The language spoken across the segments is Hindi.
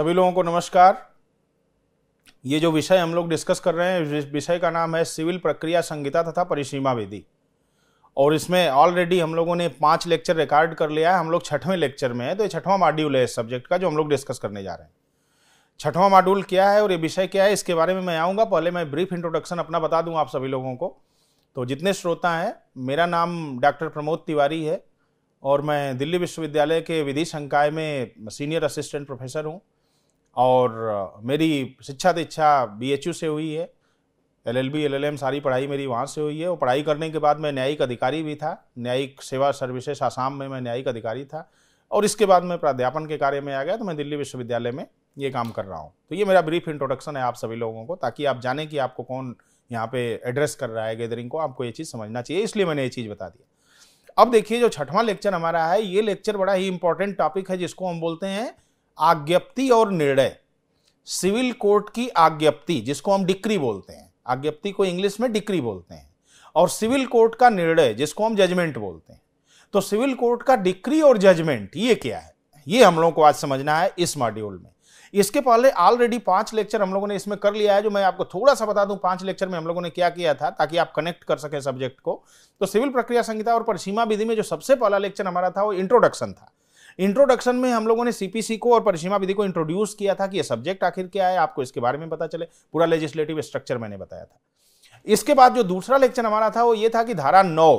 सभी लोगों को नमस्कार ये जो विषय हम लोग डिस्कस कर रहे हैं विषय का नाम है सिविल प्रक्रिया संहिता तथा परिसीमा विधि और इसमें ऑलरेडी हम लोगों ने पांच लेक्चर रिकॉर्ड कर लिया है हम लोग छठवें लेक्चर में है तो ये छठवां मॉड्यूल है इस सब्जेक्ट का जो हम लोग डिस्कस करने जा रहे हैं छठवां मॉड्यूल क्या है और ये विषय क्या है इसके बारे में मैं आऊँगा पहले मैं ब्रीफ इंट्रोडक्शन अपना बता दूँ आप सभी लोगों को तो जितने श्रोता हैं मेरा नाम डॉक्टर प्रमोद तिवारी है और मैं दिल्ली विश्वविद्यालय के विधि संकाय में सीनियर असिस्टेंट प्रोफेसर हूँ और मेरी शिक्षा दीक्षा यू से हुई है एलएलबी एलएलएम सारी पढ़ाई मेरी वहाँ से हुई है और पढ़ाई करने के बाद मैं न्यायिक अधिकारी भी था न्यायिक सेवा सर्विसेज आसाम में मैं न्यायिक अधिकारी था और इसके बाद मैं प्राध्यापन के कार्य में आ गया तो मैं दिल्ली विश्वविद्यालय में ये काम कर रहा हूँ तो ये मेरा ब्रीफ इंट्रोडक्शन है आप सभी लोगों को ताकि आप जाने कि आपको कौन यहाँ पे एड्रेस कर रहा है गैदरिंग को आपको ये चीज़ समझना चाहिए इसलिए मैंने ये चीज़ बता दिया अब देखिए जो छठवां लेक्चर हमारा है ये लेक्चर बड़ा ही इंपॉर्टेंट टॉपिक है जिसको हम बोलते हैं आज्ञप्ति और निर्णय सिविल कोर्ट की आज्ञप्ति जिसको हम डिक्री बोलते हैं आज्ञप्ति को इंग्लिश में डिक्री बोलते हैं और सिविल कोर्ट का निर्णय जिसको हम जजमेंट बोलते हैं तो सिविल कोर्ट का डिक्री और जजमेंट ये क्या है ये हम लोगों को आज समझना है इस मॉड्यूल में इसके पहले ऑलरेडी पांच लेक्चर हम लोगों ने इसमें कर लिया है जो मैं आपको थोड़ा सा बता दूं पांच लेक्चर में हम लोगों ने क्या किया था ताकि आप कनेक्ट कर सकें सब्जेक्ट को तो सिविल प्रक्रिया संहिता और परिसीमा विधि में जो सबसे पहला लेक्चर हमारा था वो इंट्रोडक्शन था इंट्रोडक्शन में हम लोगों ने सीपीसी को और परिसीमा विधि को इंट्रोड्यूस किया था कि यह सब्जेक्ट आखिर क्या है आपको इसके बारे में पता चले पूरा लेजिस्लेटिव स्ट्रक्चर मैंने बताया था इसके बाद जो दूसरा लेक्चर हमारा था वो ये था कि धारा नौ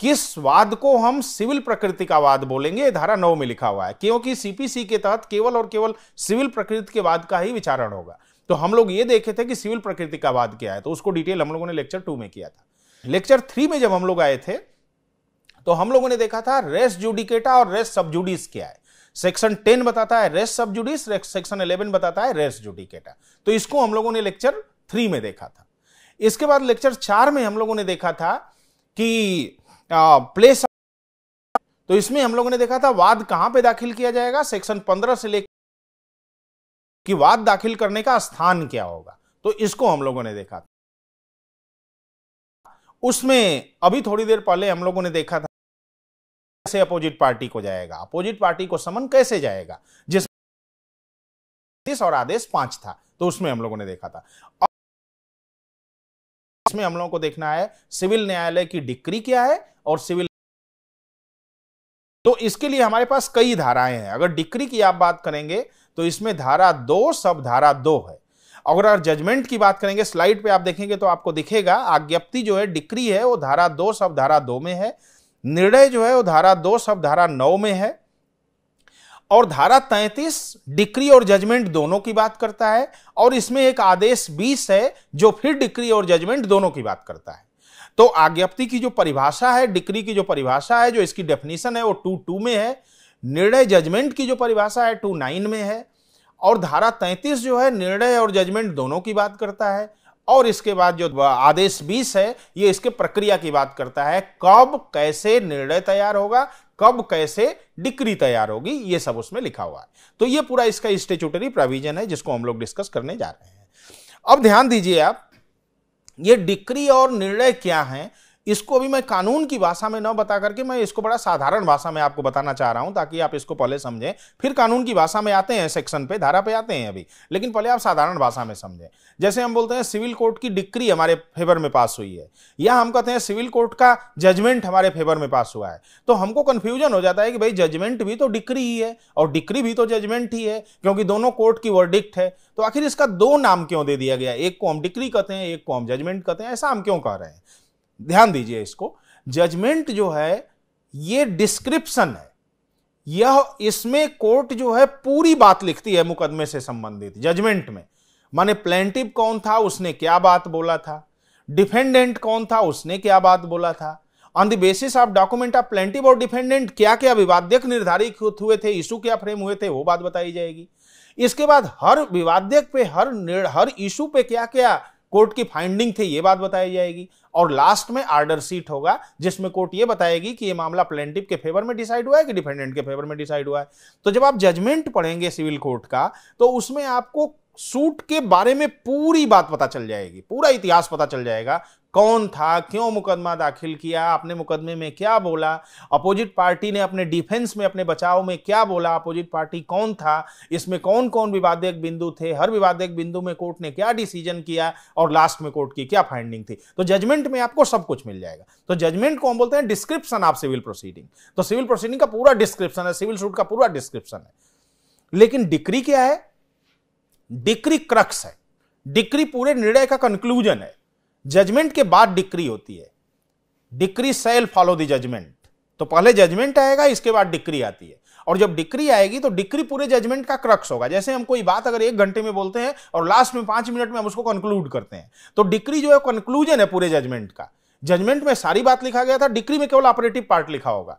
किस वाद को हम सिविल प्रकृति का वाद बोलेंगे धारा नौ में लिखा हुआ है क्योंकि सीपीसी के तहत केवल और केवल सिविल प्रकृति के वाद का ही विचारण होगा तो हम लोग ये देखे थे कि सिविल प्रकृति का वाद क्या है तो उसको डिटेल हम लोगों ने लेक्चर टू में किया था लेक्चर थ्री में जब हम लोग आए थे तो हम लोगों ने देखा था रेस जुडिकेटा और रेस सबजुडिस क्या है सेक्शन टेन बताता है रेस सबजुडिस सेक्शन इलेवन बताता है रेस जुडिकेटा तो इसको हम लोगों ने लेक्चर थ्री में देखा था इसके बाद लेक्चर चार में हम लोगों ने देखा था कि प्लेस तो इसमें हम लोगों ने देखा था वाद कहां पे दाखिल किया जाएगा सेक्शन पंद्रह से लेकर कि वाद दाखिल करने का स्थान क्या होगा तो इसको हम लोगों ने देखा था उसमें अभी थोड़ी देर पहले हम लोगों ने देखा था से अपोजिट पार्टी को जाएगा अपोजिट पार्टी को समन कैसे जाएगा जिस और आदेश पांच था तो उसमें हम लोगों ने देखा था इसमें हम लोगों को देखना है सिविल न्यायालय की डिक्री क्या है और सिविल तो इसके लिए हमारे पास कई धाराएं हैं अगर डिक्री की आप बात करेंगे तो इसमें धारा दो सब धारा दो है अगर जजमेंट की बात करेंगे स्लाइड पे आप देखेंगे तो आपको दिखेगा आज्ञप्ति जो है डिक्री है वो धारा दो सब धारा दो में है निर्णय जो है वो धारा दो सब धारा नौ में है और धारा तैतीस डिक्री और जजमेंट दोनों की बात करता है और इसमें एक आदेश बीस है जो फिर डिक्री और जजमेंट दोनों की बात करता है तो आज्ञप्ति की जो परिभाषा है डिक्री की जो परिभाषा है जो इसकी डेफिनेशन है वो टू टू में है निर्णय जजमेंट की जो परिभाषा है टू नाइन में है और धारा तैंतीस जो है निर्णय और जजमेंट दोनों की बात करता है और इसके बाद जो आदेश 20 है ये इसके प्रक्रिया की बात करता है कब कैसे निर्णय तैयार होगा कब कैसे डिक्री तैयार होगी ये सब उसमें लिखा हुआ है तो ये पूरा इसका स्टेचुटरी प्रोविजन है जिसको हम लोग डिस्कस करने जा रहे हैं अब ध्यान दीजिए आप ये डिक्री और निर्णय क्या हैं इसको भी मैं कानून की भाषा में न बता करके मैं इसको बड़ा साधारण भाषा में आपको बताना चाह रहा हूं ताकि आप इसको पहले समझें फिर कानून की भाषा में आते हैं सेक्शन पे धारा पे आते हैं अभी लेकिन पहले आप साधारण भाषा में समझें जैसे हम बोलते हैं सिविल कोर्ट की डिक्री हमारे फेवर में पास हुई है या हम कहते हैं सिविल कोर्ट का जजमेंट हमारे फेवर में पास हुआ है तो हमको कन्फ्यूजन हो जाता है कि भाई जजमेंट भी तो डिक्री ही है और डिक्री भी तो जजमेंट ही है क्योंकि दोनों कोर्ट की वर्डिक्ट है तो आखिर इसका दो नाम क्यों दे दिया गया एक को हम डिक्री कहते हैं एक को हम जजमेंट कहते हैं ऐसा हम क्यों कह रहे हैं ध्यान दीजिए इसको जजमेंट जो है ये डिस्क्रिप्शन है यह इसमें कोर्ट जो है पूरी बात लिखती है मुकदमे से संबंधित जजमेंट में माने प्लेंटिव कौन था उसने क्या बात बोला था डिफेंडेंट कौन था उसने क्या बात बोला था on the basis of document of plaintiff और डिफेंडेंट क्या क्या विवाद्यक निर्धारित हुए थे इशू क्या फ्रेम हुए थे वो बात बताई जाएगी इसके बाद हर विवाद्यक पे हर हर इशू पे क्या क्या कोर्ट की फाइंडिंग थी ये बात बताई जाएगी और लास्ट में आर्डर सीट होगा जिसमें कोर्ट ये बताएगी कि ये मामला प्लेंटिव के फेवर में डिसाइड हुआ है कि डिफेंडेंट के फेवर में डिसाइड हुआ है तो जब आप जजमेंट पढ़ेंगे सिविल कोर्ट का तो उसमें आपको सूट के बारे में पूरी बात पता चल जाएगी पूरा इतिहास पता चल जाएगा कौन था क्यों मुकदमा दाखिल किया आपने मुकदमे में क्या बोला अपोजिट पार्टी ने अपने डिफेंस में अपने बचाव में क्या बोला अपोजिट पार्टी कौन था इसमें कौन कौन विवादक बिंदु थे हर विवादक बिंदु में कोर्ट ने क्या डिसीजन किया और लास्ट में कोर्ट की क्या फाइंडिंग थी तो जजमेंट में आपको सब कुछ मिल जाएगा तो जजमेंट को हम बोलते हैं डिस्क्रिप्शन ऑफ सिविल प्रोसीडिंग तो सिविल प्रोसीडिंग का पूरा डिस्क्रिप्शन है सिविल सूट का पूरा डिस्क्रिप्शन है लेकिन डिक्री क्या है डिक्री क्रक्स है डिक्री पूरे निर्णय का कंक्लूजन है जजमेंट के बाद डिक्री होती है decree shall follow the judgement तो पहले जजमेंट आएगा इसके बाद डिक्री आती है और जब डिक्री आएगी तो डिक्री पूरे जजमेंट का क्रक्स होगा जैसे हम कोई बात अगर एक घंटे में बोलते हैं और लास्ट में पांच मिनट में हम उसको कंक्लूड करते हैं तो डिक्री जो है कंक्लूजन है पूरे जजमेंट का जजमेंट में सारी बात लिखा गया था डिक्री में केवल ऑपरेटिव पार्ट लिखा होगा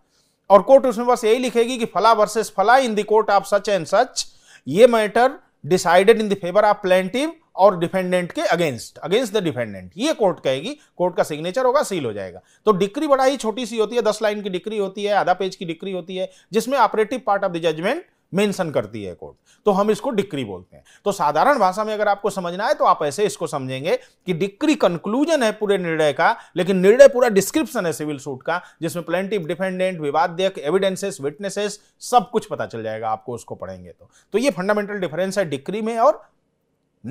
और कोर्ट उसमें बस यही लिखेगी कि फला वर्सेस फला in the court of such and such ये matter decided in the favour of plaintiff और डिफेंडेंट के अगेंस्ट अगेंस्ट द डिफेंडेंट ये कोर्ट कहेगी कोर्ट का सिग्नेचर होगा सील हो जाएगा तो डिक्री बड़ा ही छोटी सी होती है दस लाइन की डिक्री होती है आधा पेज की डिक्री होती है जिसमें operative part of the judgement mention करती है कोर्ट तो हम इसको डिक्री बोलते हैं तो साधारण भाषा में अगर आपको समझना है तो आप ऐसे इसको समझेंगे कि डिक्री कंक्लूजन है पूरे निर्णय का लेकिन निर्णय पूरा डिस्क्रिप्शन है सिविल सूट का जिसमें प्लेंटिव डिफेंडेंट विवाद्यक एविडेंसेस विटनेसेस सब कुछ पता चल जाएगा आपको उसको पढ़ेंगे तो, तो ये फंडामेंटल डिफरेंस है डिक्री में और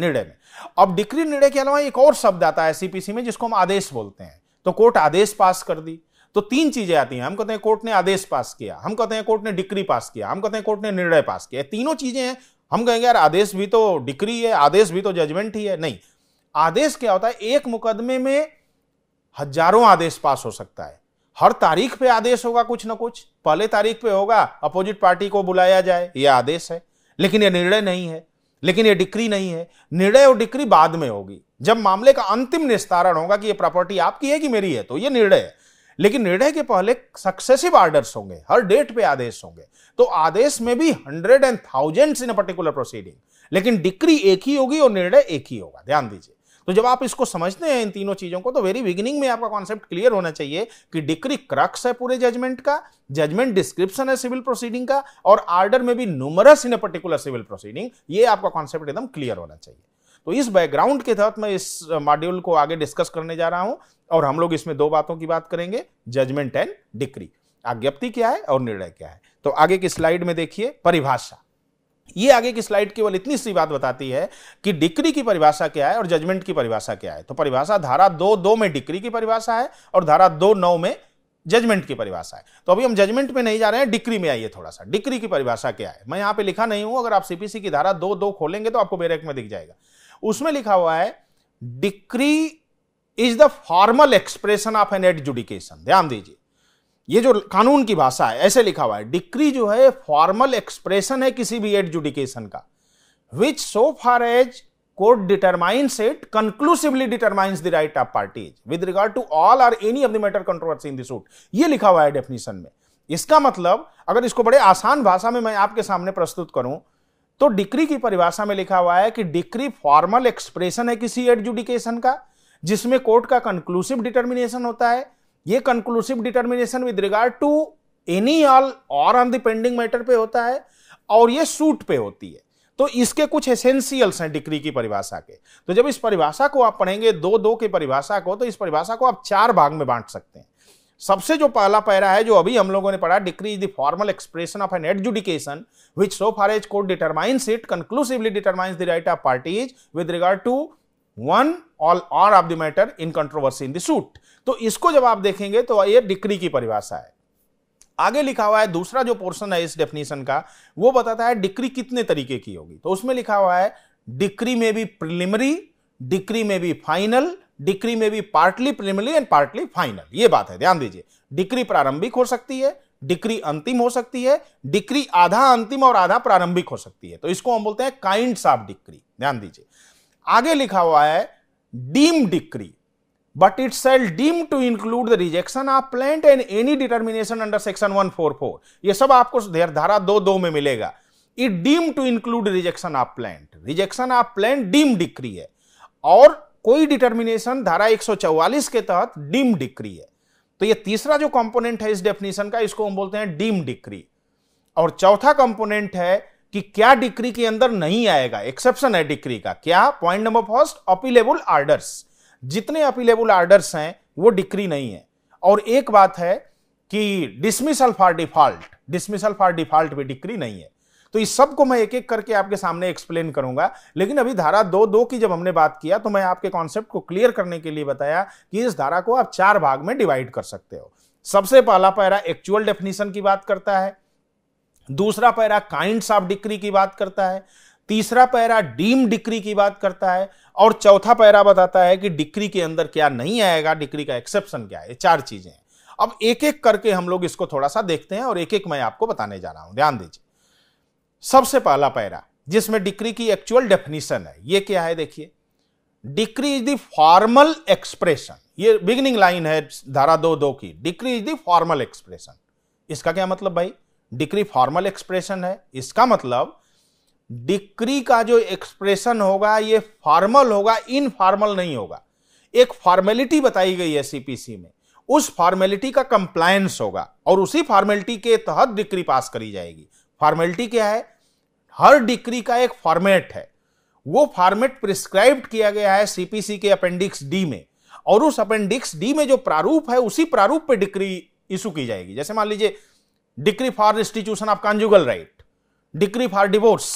निर्णय में अब डिक्री निर्णय के अलावा एक और शब्द आता है सीपीसी में जिसको हम आदेश बोलते हैं तो कोर्ट आदेश पास कर दी तो तीन चीजें आती हैं हम कहते हैं कोर्ट ने आदेश पास किया हम कहते हैं कोर्ट ने डिक्री पास किया हम कहते हैं कोर्ट ने निर्णय पास किया तीनों चीजें हैं हम कहेंगे यार आदेश भी तो डिक्री है आदेश भी तो जजमेंट ही है नहीं आदेश क्या होता है एक मुकदमे में हजारों आदेश पास हो सकता है हर तारीख पे आदेश होगा कुछ ना कुछ पहले तारीख पे होगा अपोजिट पार्टी को बुलाया जाए यह आदेश है लेकिन यह निर्णय नहीं है लेकिन यह डिक्री नहीं है निर्णय और डिक्री बाद में होगी जब मामले का अंतिम निस्तारण होगा कि यह प्रॉपर्टी आपकी है कि मेरी है तो यह निर्णय है लेकिन निर्णय के पहले सक्सेसिव ऑर्डर होंगे हर डेट पे आदेश होंगे तो आदेश में भी hundred and thousands in particular proceeding लेकिन डिक्री एक ही होगी और निर्णय एक ही होगा ध्यान दीजिए तो जब आप इसको समझते हैं इन तीनों चीज़ों को तो वेरी बिगिनिंग में आपका कॉन्सेप्ट क्लियर होना चाहिए कि डिक्री क्रक्स है पूरे जजमेंट का जजमेंट डिस्क्रिप्शन है सिविल प्रोसीडिंग का और आर्डर में भी numerous in a particular civil proceeding ये आपका कॉन्सेप्ट एकदम क्लियर होना चाहिए तो इस बैकग्राउंड के तहत मैं इस मॉड्यूल को आगे डिस्कस करने जा रहा हूं और हम लोग इसमें दो बातों की बात करेंगे जजमेंट एंड डिक्री आज्ञप्ति क्या है और निर्णय क्या है तो आगे की स्लाइड में देखिए परिभाषा ये आगे की स्लाइड केवल इतनी सी बात बताती है कि डिक्री की परिभाषा क्या है और जजमेंट की परिभाषा क्या है तो परिभाषा धारा दो दो में डिक्री की परिभाषा है और धारा दो नौ में जजमेंट की परिभाषा है तो अभी हम जजमेंट में नहीं जा रहे हैं डिक्री में आइए थोड़ा सा डिक्री की परिभाषा क्या है मैं यहां पे लिखा नहीं हूं अगर आप सीपीसी की धारा दो दो खोलेंगे तो आपको बेरेक में दिख जाएगा उसमें लिखा हुआ है decree is the formal expression of an adjudication judication ध्यान दीजिए ये जो कानून की भाषा है ऐसे लिखा हुआ है डिक्री जो है फॉर्मल एक्सप्रेशन है किसी भी एडजुडिकेशन का which so far as court determines it conclusively determines the right of parties with regard to all or any of the matter controversy in दूट ये लिखा हुआ है डेफिनेशन में इसका मतलब अगर इसको बड़े आसान भाषा में मैं आपके सामने प्रस्तुत करूं तो डिक्री की परिभाषा में लिखा हुआ है कि डिक्री फॉर्मल एक्सप्रेशन है किसी एडजुडिकेशन का जिसमें कोर्ट का कंक्लूसिव डिटर्मिनेशन होता है ये conclusive determination with regard to any all और ऑन द पेंडिंग मैटर पे होता है और ये सूट पे होती है तो इसके कुछ एसेंशियल्स हैं डिक्री की परिभाषा के तो जब इस परिभाषा को आप पढ़ेंगे दो दो की परिभाषा को तो इस परिभाषा को आप चार भाग में बांट सकते हैं सबसे जो पहला पैरा है जो अभी हम लोगों ने पढ़ा decree is the formal expression of an adjudication which so far as court determines it conclusively determines the right of parties with regard to one all or of the matter in controversy in the suit तो इसको जब आप देखेंगे तो ये डिक्री की परिभाषा है आगे लिखा हुआ है दूसरा जो पोर्शन है इस डेफिनेशन का वो बताता है डिक्री कितने तरीके की होगी तो उसमें लिखा हुआ है डिक्री में भी प्रिलिमरी डिक्री में भी फाइनल डिक्री में भी partly preliminary and partly final ये बात है ध्यान दीजिए डिक्री प्रारंभिक हो सकती है डिक्री अंतिम हो सकती है डिक्री आधा अंतिम और आधा प्रारंभिक हो सकती है तो इसको हम बोलते हैं काइंड ऑफ डिक्री ध्यान दीजिए आगे लिखा हुआ है deem decree but but it shall deem to rejection of plaint and any determination under section one four four यह सब आपको धारा दो दो में मिलेगा it deem to include rejection of plaint rejection of plaint deem decree है और कोई डिटर्मिनेशन धारा एक सौ चौवालीस के तहत डीम डिक्री है तो यह तीसरा जो कॉम्पोनेंट है इस डेफिनेशन का इसको हम बोलते हैं डीम डिक्री और चौथा कॉम्पोनेंट है कि क्या डिक्री के अंदर नहीं आएगा एक्सेप्शन है डिक्री का क्या point number first appealable orders जितने अपीलेबल ऑर्डर्स हैं वो डिक्री नहीं है और एक बात है कि dismissal for default dismissal for default भी डिक्री नहीं है तो इस सब को मैं एक एक करके आपके सामने एक्सप्लेन करूंगा लेकिन अभी धारा दो दो की जब हमने बात किया तो मैं आपके कॉन्सेप्ट को क्लियर करने के लिए बताया कि इस धारा को आप चार भाग में डिवाइड कर सकते हो सबसे पहला पैरा एक्चुअल डेफिनेशन की बात करता है दूसरा पैरा काइंड ऑफ डिक्री की बात करता है तीसरा पैरा डीम डिक्री की बात करता है और चौथा पैरा बताता है कि डिक्री के अंदर क्या नहीं आएगा डिक्री का एक्सेप्शन क्या है चार चीजें अब एक एक करके हम लोग इसको थोड़ा सा देखते हैं और एक एक मैं आपको बताने जा रहा हूं ध्यान दीजिए सबसे पहला पैरा जिसमें डिक्री की एक्चुअल डेफिनेशन है ये क्या है देखिए decree is the formal expression ये बिगनिंग लाइन है धारा दो दो की decree is the formal expression इसका क्या मतलब भाई डिक्री फॉर्मल एक्सप्रेशन है इसका मतलब डिक्री का जो एक्सप्रेशन होगा ये फॉर्मल होगा इनफॉर्मल नहीं होगा एक फॉर्मेलिटी बताई गई है सीपीसी में उस फॉर्मेलिटी का कंप्लायंस होगा और उसी फॉर्मेलिटी के तहत डिक्री पास करी जाएगी फॉर्मेलिटी क्या है हर डिक्री का एक फॉर्मेट है वो फॉर्मेट प्रिस्क्राइब किया गया है सीपीसी के अपेंडिक्स डी में और उस अपेंडिक्स डी में जो प्रारूप है उसी प्रारूप पर डिक्री इशू की जाएगी जैसे मान लीजिए decree for institution of conjugal right decree for divorce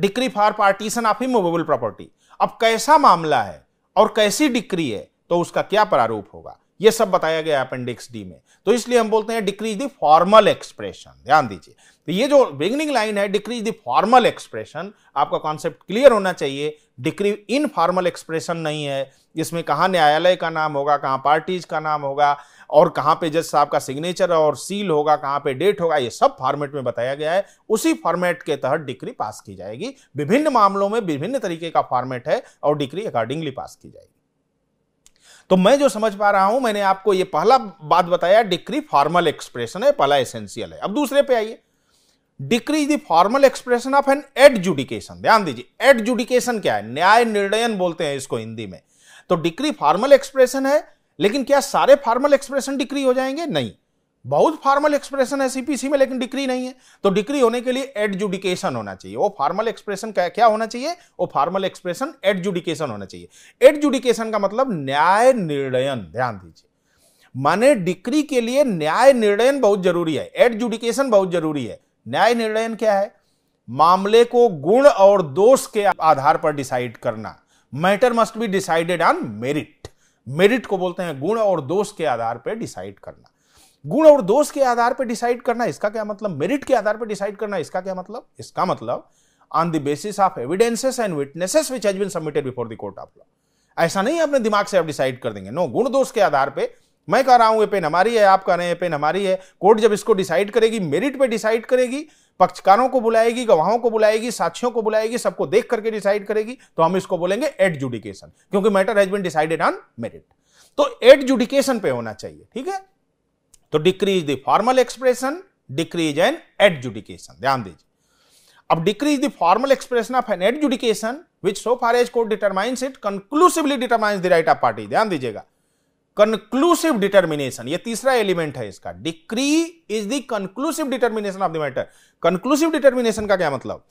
decree for partition of immovable property अब कैसा मामला है और कैसी डिक्री है तो उसका क्या प्रारूप होगा यह सब बताया गया अपेंडिक्स डी में तो इसलिए हम बोलते हैं decree is the formal expression ध्यान दीजिए तो ये जो बिगनिंग लाइन है decree is the formal expression आपका कॉन्सेप्ट क्लियर होना चाहिए डिक्री इनफॉर्मल एक्सप्रेशन नहीं है इसमें कहाँ न्यायालय का नाम होगा कहाँ पार्टीज का नाम होगा और कहाँ पे जज साहब का सिग्नेचर और सील होगा कहाँ पे डेट होगा ये सब फॉर्मेट में बताया गया है उसी फॉर्मेट के तहत डिक्री पास की जाएगी विभिन्न मामलों में विभिन्न तरीके का फॉर्मेट है और डिक्री अकॉर्डिंगली पास की जाएगी तो मैं जो समझ पा रहा हूं मैंने आपको ये पहला बात बताया डिक्री फॉर्मल एक्सप्रेशन है पहला एसेंशियल है अब दूसरे पे आइए decree is the formal expression of an adjudication ध्यान दीजिए एडजुडिकेशन क्या है न्याय निर्णयन बोलते हैं इसको हिंदी में तो डिक्री फॉर्मल एक्सप्रेशन है लेकिन क्या सारे फॉर्मल एक्सप्रेशन डिक्री हो जाएंगे नहीं बहुत फॉर्मल एक्सप्रेशन है सीपीसी में लेकिन डिक्री नहीं है तो डिक्री होने के लिए एडजुडिकेशन होना चाहिए वो फॉर्मल एक्सप्रेशन क्या क्या होना चाहिए वो फॉर्मल एक्सप्रेशन एडजुडिकेशन होना चाहिए एडजुडिकेशन का मतलब न्याय निर्णयन ध्यान दीजिए माने डिक्री के लिए न्याय निर्णयन बहुत जरूरी है एडजुडिकेशन बहुत जरूरी है न्याय निर्णयन क्या है मामले को गुण और दोष के आधार पर डिसाइड करना matter must be decided on merit merit को बोलते हैं गुण और दोष के आधार पर डिसाइड करना गुण और दोष के आधार पर डिसाइड करना इसका क्या मतलब मेरिट के आधार पर डिसाइड करना इसका क्या मतलब इसका मतलब on the basis of evidences and witnesses which has been submitted before the court of law ऐसा नहीं अपने दिमाग से आप डिसाइड कर देंगे नो गुण दोष के आधार पर मैं कह रहा हूं ये पेन हमारी है आप कह रहे हैं पेन हमारी है कोर्ट जब इसको डिसाइड करेगी मेरिट पे डिसाइड करेगी पक्षकारों को बुलाएगी गवाहों को बुलाएगी साक्षियों को बुलाएगी सबको देख करके डिसाइड करेगी तो हम इसको बोलेंगे एडजुडिकेशन क्योंकि matter has been decided on merit तो एडजुडिकेशन पे होना चाहिए ठीक है तो decree is the formal expression decree is and adjudication ध्यान दीजिए अब decree is the formal expression of an adjudication which so far as court determines it conclusively determines the right of party ध्यान दीजिएगा कंक्लूसिव डिटर्मिनेशन ये तीसरा एलिमेंट है इसका decree is the conclusive determination of the matter conclusive determination का क्या मतलब